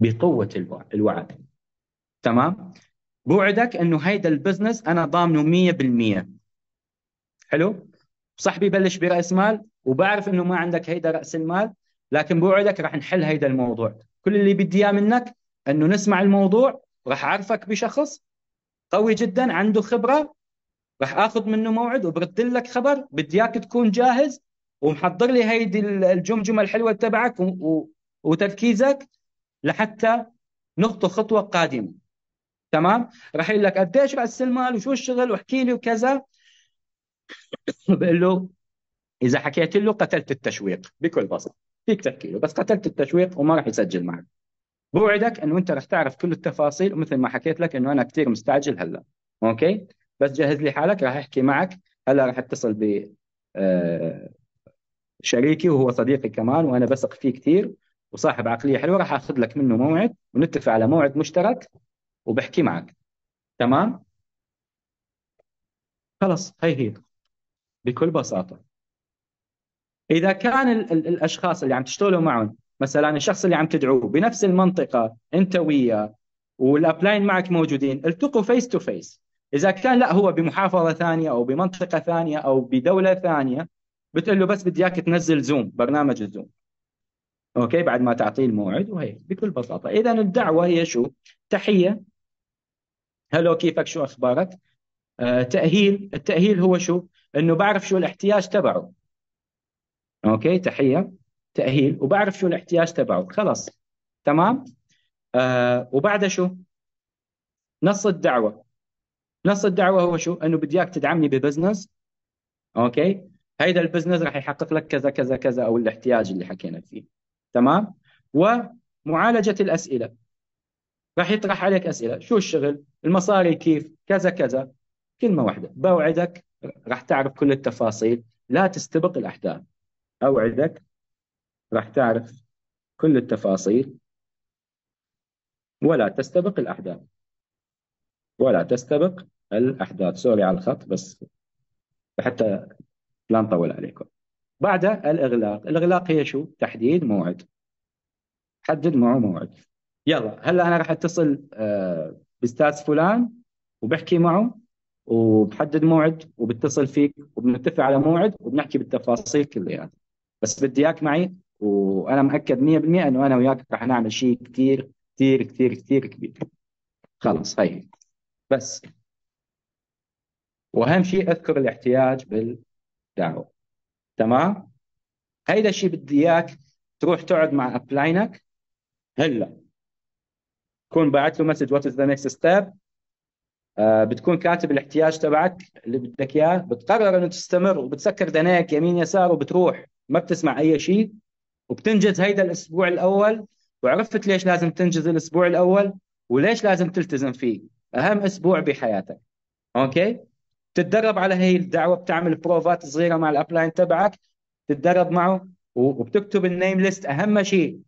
Speaker 2: بقوة الوعد تمام بوعدك انه هيدا البزنس انا ضامنه 100% حلو صح بيبلش براس مال وبعرف انه ما عندك هيدا راس المال لكن بوعدك راح نحل هيدا الموضوع كل اللي بدي اياه منك انه نسمع الموضوع راح اعرفك بشخص قوي جدا عنده خبره راح اخذ منه موعد وبرد لك خبر بدي اياك تكون جاهز ومحضر لي هيدي الجمجمه الحلوه تبعك وتركيزك لحتى نخطو خطوه قادمه تمام راح يقول لك قديش راس المال وشو الشغل واحكي لي وكذا *coughs* بقول له اذا حكيت له قتلت التشويق بكل بساطه فيك تحكي له بس قتلت التشويق وما راح يسجل معك بوعدك انه انت راح تعرف كل التفاصيل ومثل ما حكيت لك انه انا كثير مستعجل هلا اوكي بس جهز لي حالك راح احكي معك هلا راح اتصل ب آه، شريكي وهو صديقي كمان وانا بثق فيه كثير وصاحب عقليه حلوه راح اخذ لك منه موعد ونتفق على موعد مشترك وبحكي معك تمام خلص هي هي بكل بساطه اذا كان الـ الـ الاشخاص اللي عم تشتغلوا معهم مثلا الشخص اللي عم تدعوه بنفس المنطقه انت وياه والابلاين معك موجودين التقوا فيس تو فيس اذا كان لا هو بمحافظه ثانيه او بمنطقه ثانيه او بدوله ثانيه بتقول له بس بدي اياك تنزل زوم برنامج الزوم اوكي بعد ما تعطيه الموعد وهيك بكل بساطه اذا الدعوه هي شو تحيه هلو كيفك شو اخبارك آه تاهيل التاهيل هو شو انه بعرف شو الاحتياج تبعه اوكي تحيه تاهيل وبعرف شو الاحتياج تبعه خلص تمام آه وبعدها شو نص الدعوه نص الدعوه هو شو؟ انه بدي اياك تدعمني ببزنس اوكي؟ هيدا البزنس راح يحقق لك كذا كذا كذا او الاحتياج اللي حكينا فيه تمام؟ ومعالجه الاسئله راح يطرح عليك اسئله شو الشغل؟ المصاري كيف؟ كذا كذا كلمه واحده بوعدك راح تعرف كل التفاصيل لا تستبق الاحداث اوعدك راح تعرف كل التفاصيل ولا تستبق الاحداث ولا تستبق الأحداث سوري على الخط بس حتى لا نطول عليكم بعدها الإغلاق الإغلاق هي شو تحديد موعد حدد معه موعد يلا هلا أنا راح أتصل بأستاذ آه، فلان وبحكي معه وبحدد موعد وبتصل فيك وبنتفق على موعد وبنحكي بالتفاصيل كلها يعني. بس بدي اياك معي وانا مأكد 100% انه انا وياك رح نعمل شيء كثير كثير كثير كثير كبير خلص هي بس واهم شيء اذكر الاحتياج بالدعوه تمام هيدا الشيء بدي اياك تروح تقعد مع ابلاينك هلا كون بعت له مسج وات از ذا نيكست ستيب بتكون كاتب الاحتياج تبعك اللي بدك اياه بتقرر انه تستمر وبتسكر دناك يمين يسار وبتروح ما بتسمع اي شيء وبتنجز هيدا الاسبوع الاول وعرفت ليش لازم تنجز الاسبوع الاول وليش لازم تلتزم فيه اهم اسبوع بحياتك اوكي تتدرب على هي الدعوه بتعمل بروفات صغيره مع الابلاين تبعك تتدرب معه وبتكتب النيم ليست اهم شيء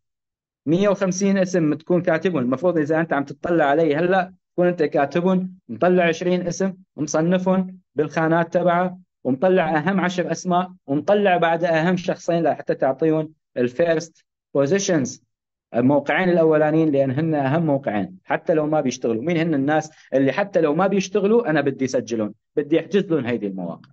Speaker 2: 150 اسم تكون كاتبهم المفروض اذا انت عم تطلع علي هلا تكون انت كاتبهم مطلع 20 اسم مصنفهم بالخانات تبعه ومطلع اهم 10 اسماء ومطلع بعد اهم شخصين لحتى تعطيهم الفيرست بوزيشنز الموقعين الاولانيين لان هن اهم موقعين حتى لو ما بيشتغلوا مين هن الناس اللي حتى لو ما بيشتغلوا انا بدي اسجلهم بدي احجز لهم هيدي المواقع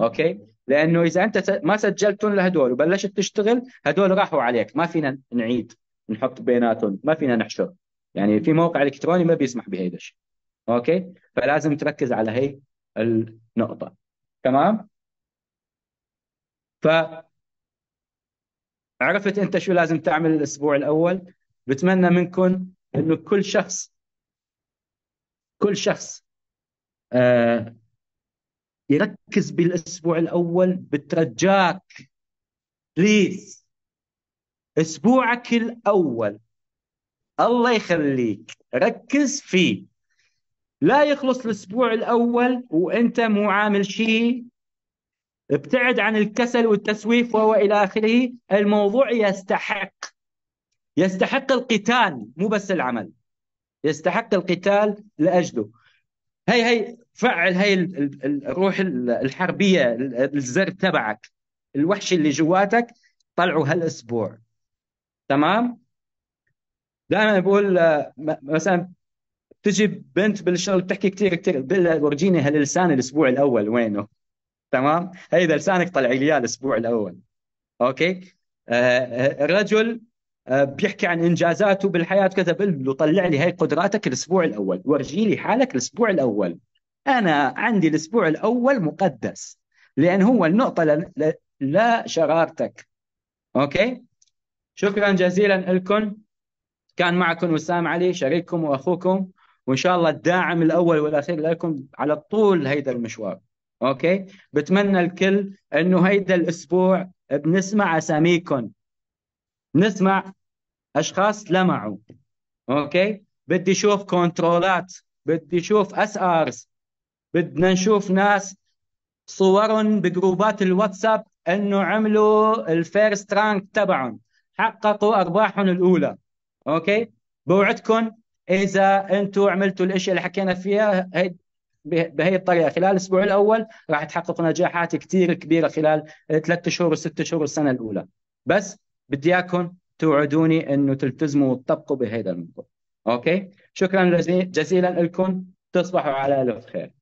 Speaker 2: اوكي لانه اذا انت ما سجلتهم لهدول وبلشت تشتغل هدول راحوا عليك ما فينا نعيد نحط بيناتهم ما فينا نحشر يعني في موقع الكتروني ما بيسمح بهيدا الشيء اوكي فلازم تركز على هي النقطه تمام ف عرفت انت شو لازم تعمل الاسبوع الاول بتمنى منكم انه كل شخص كل شخص آه يركز بالاسبوع الاول بترجاك بليز اسبوعك الاول الله يخليك ركز فيه لا يخلص الاسبوع الاول وانت مو عامل شيء ابتعد عن الكسل والتسويف الى اخره الموضوع يستحق يستحق القتال مو بس العمل يستحق القتال لاجله هي هي فعل هي الروح الحربيه الزر تبعك الوحش اللي جواتك طلعه هالاسبوع تمام دائما بقول آه، مثلا تجي بنت بالشغل بتحكي كثير كثير بقول لها ورجيني هاللسان الاسبوع الاول وينه تمام هيدا لسانك طلع لي اياه الاسبوع الاول اوكي آه، الرجل آه، بيحكي عن انجازاته بالحياه وكذا له طلع لي هاي قدراتك الاسبوع الاول ورجي لي حالك الاسبوع الاول انا عندي الاسبوع الاول مقدس لان هو النقطه ل... لا شرارتك اوكي شكرا جزيلا لكم كان معكم وسام علي شريككم واخوكم وان شاء الله الداعم الاول والاخير لكم على طول هيدا المشوار اوكي بتمنى الكل انه هيدا الاسبوع بنسمع اساميكم نسمع اشخاص لمعوا اوكي بدي اشوف كنترولات بدي اشوف اس ارز بدنا نشوف ناس صورهم بجروبات الواتساب انه عملوا الفيرست رانك تبعهم حققوا ارباحهم الاولى اوكي بوعدكم اذا انتم عملتوا الاشياء اللي حكينا فيها بهي الطريقه خلال الاسبوع الاول راح تحقق نجاحات كثير كبيره خلال ثلاث شهور وست شهور السنه الاولى بس بدي اياكم توعدوني انه تلتزموا وتطبقوا بهذا الموضوع اوكي شكرا جزيلا لكم تصبحوا على الف خير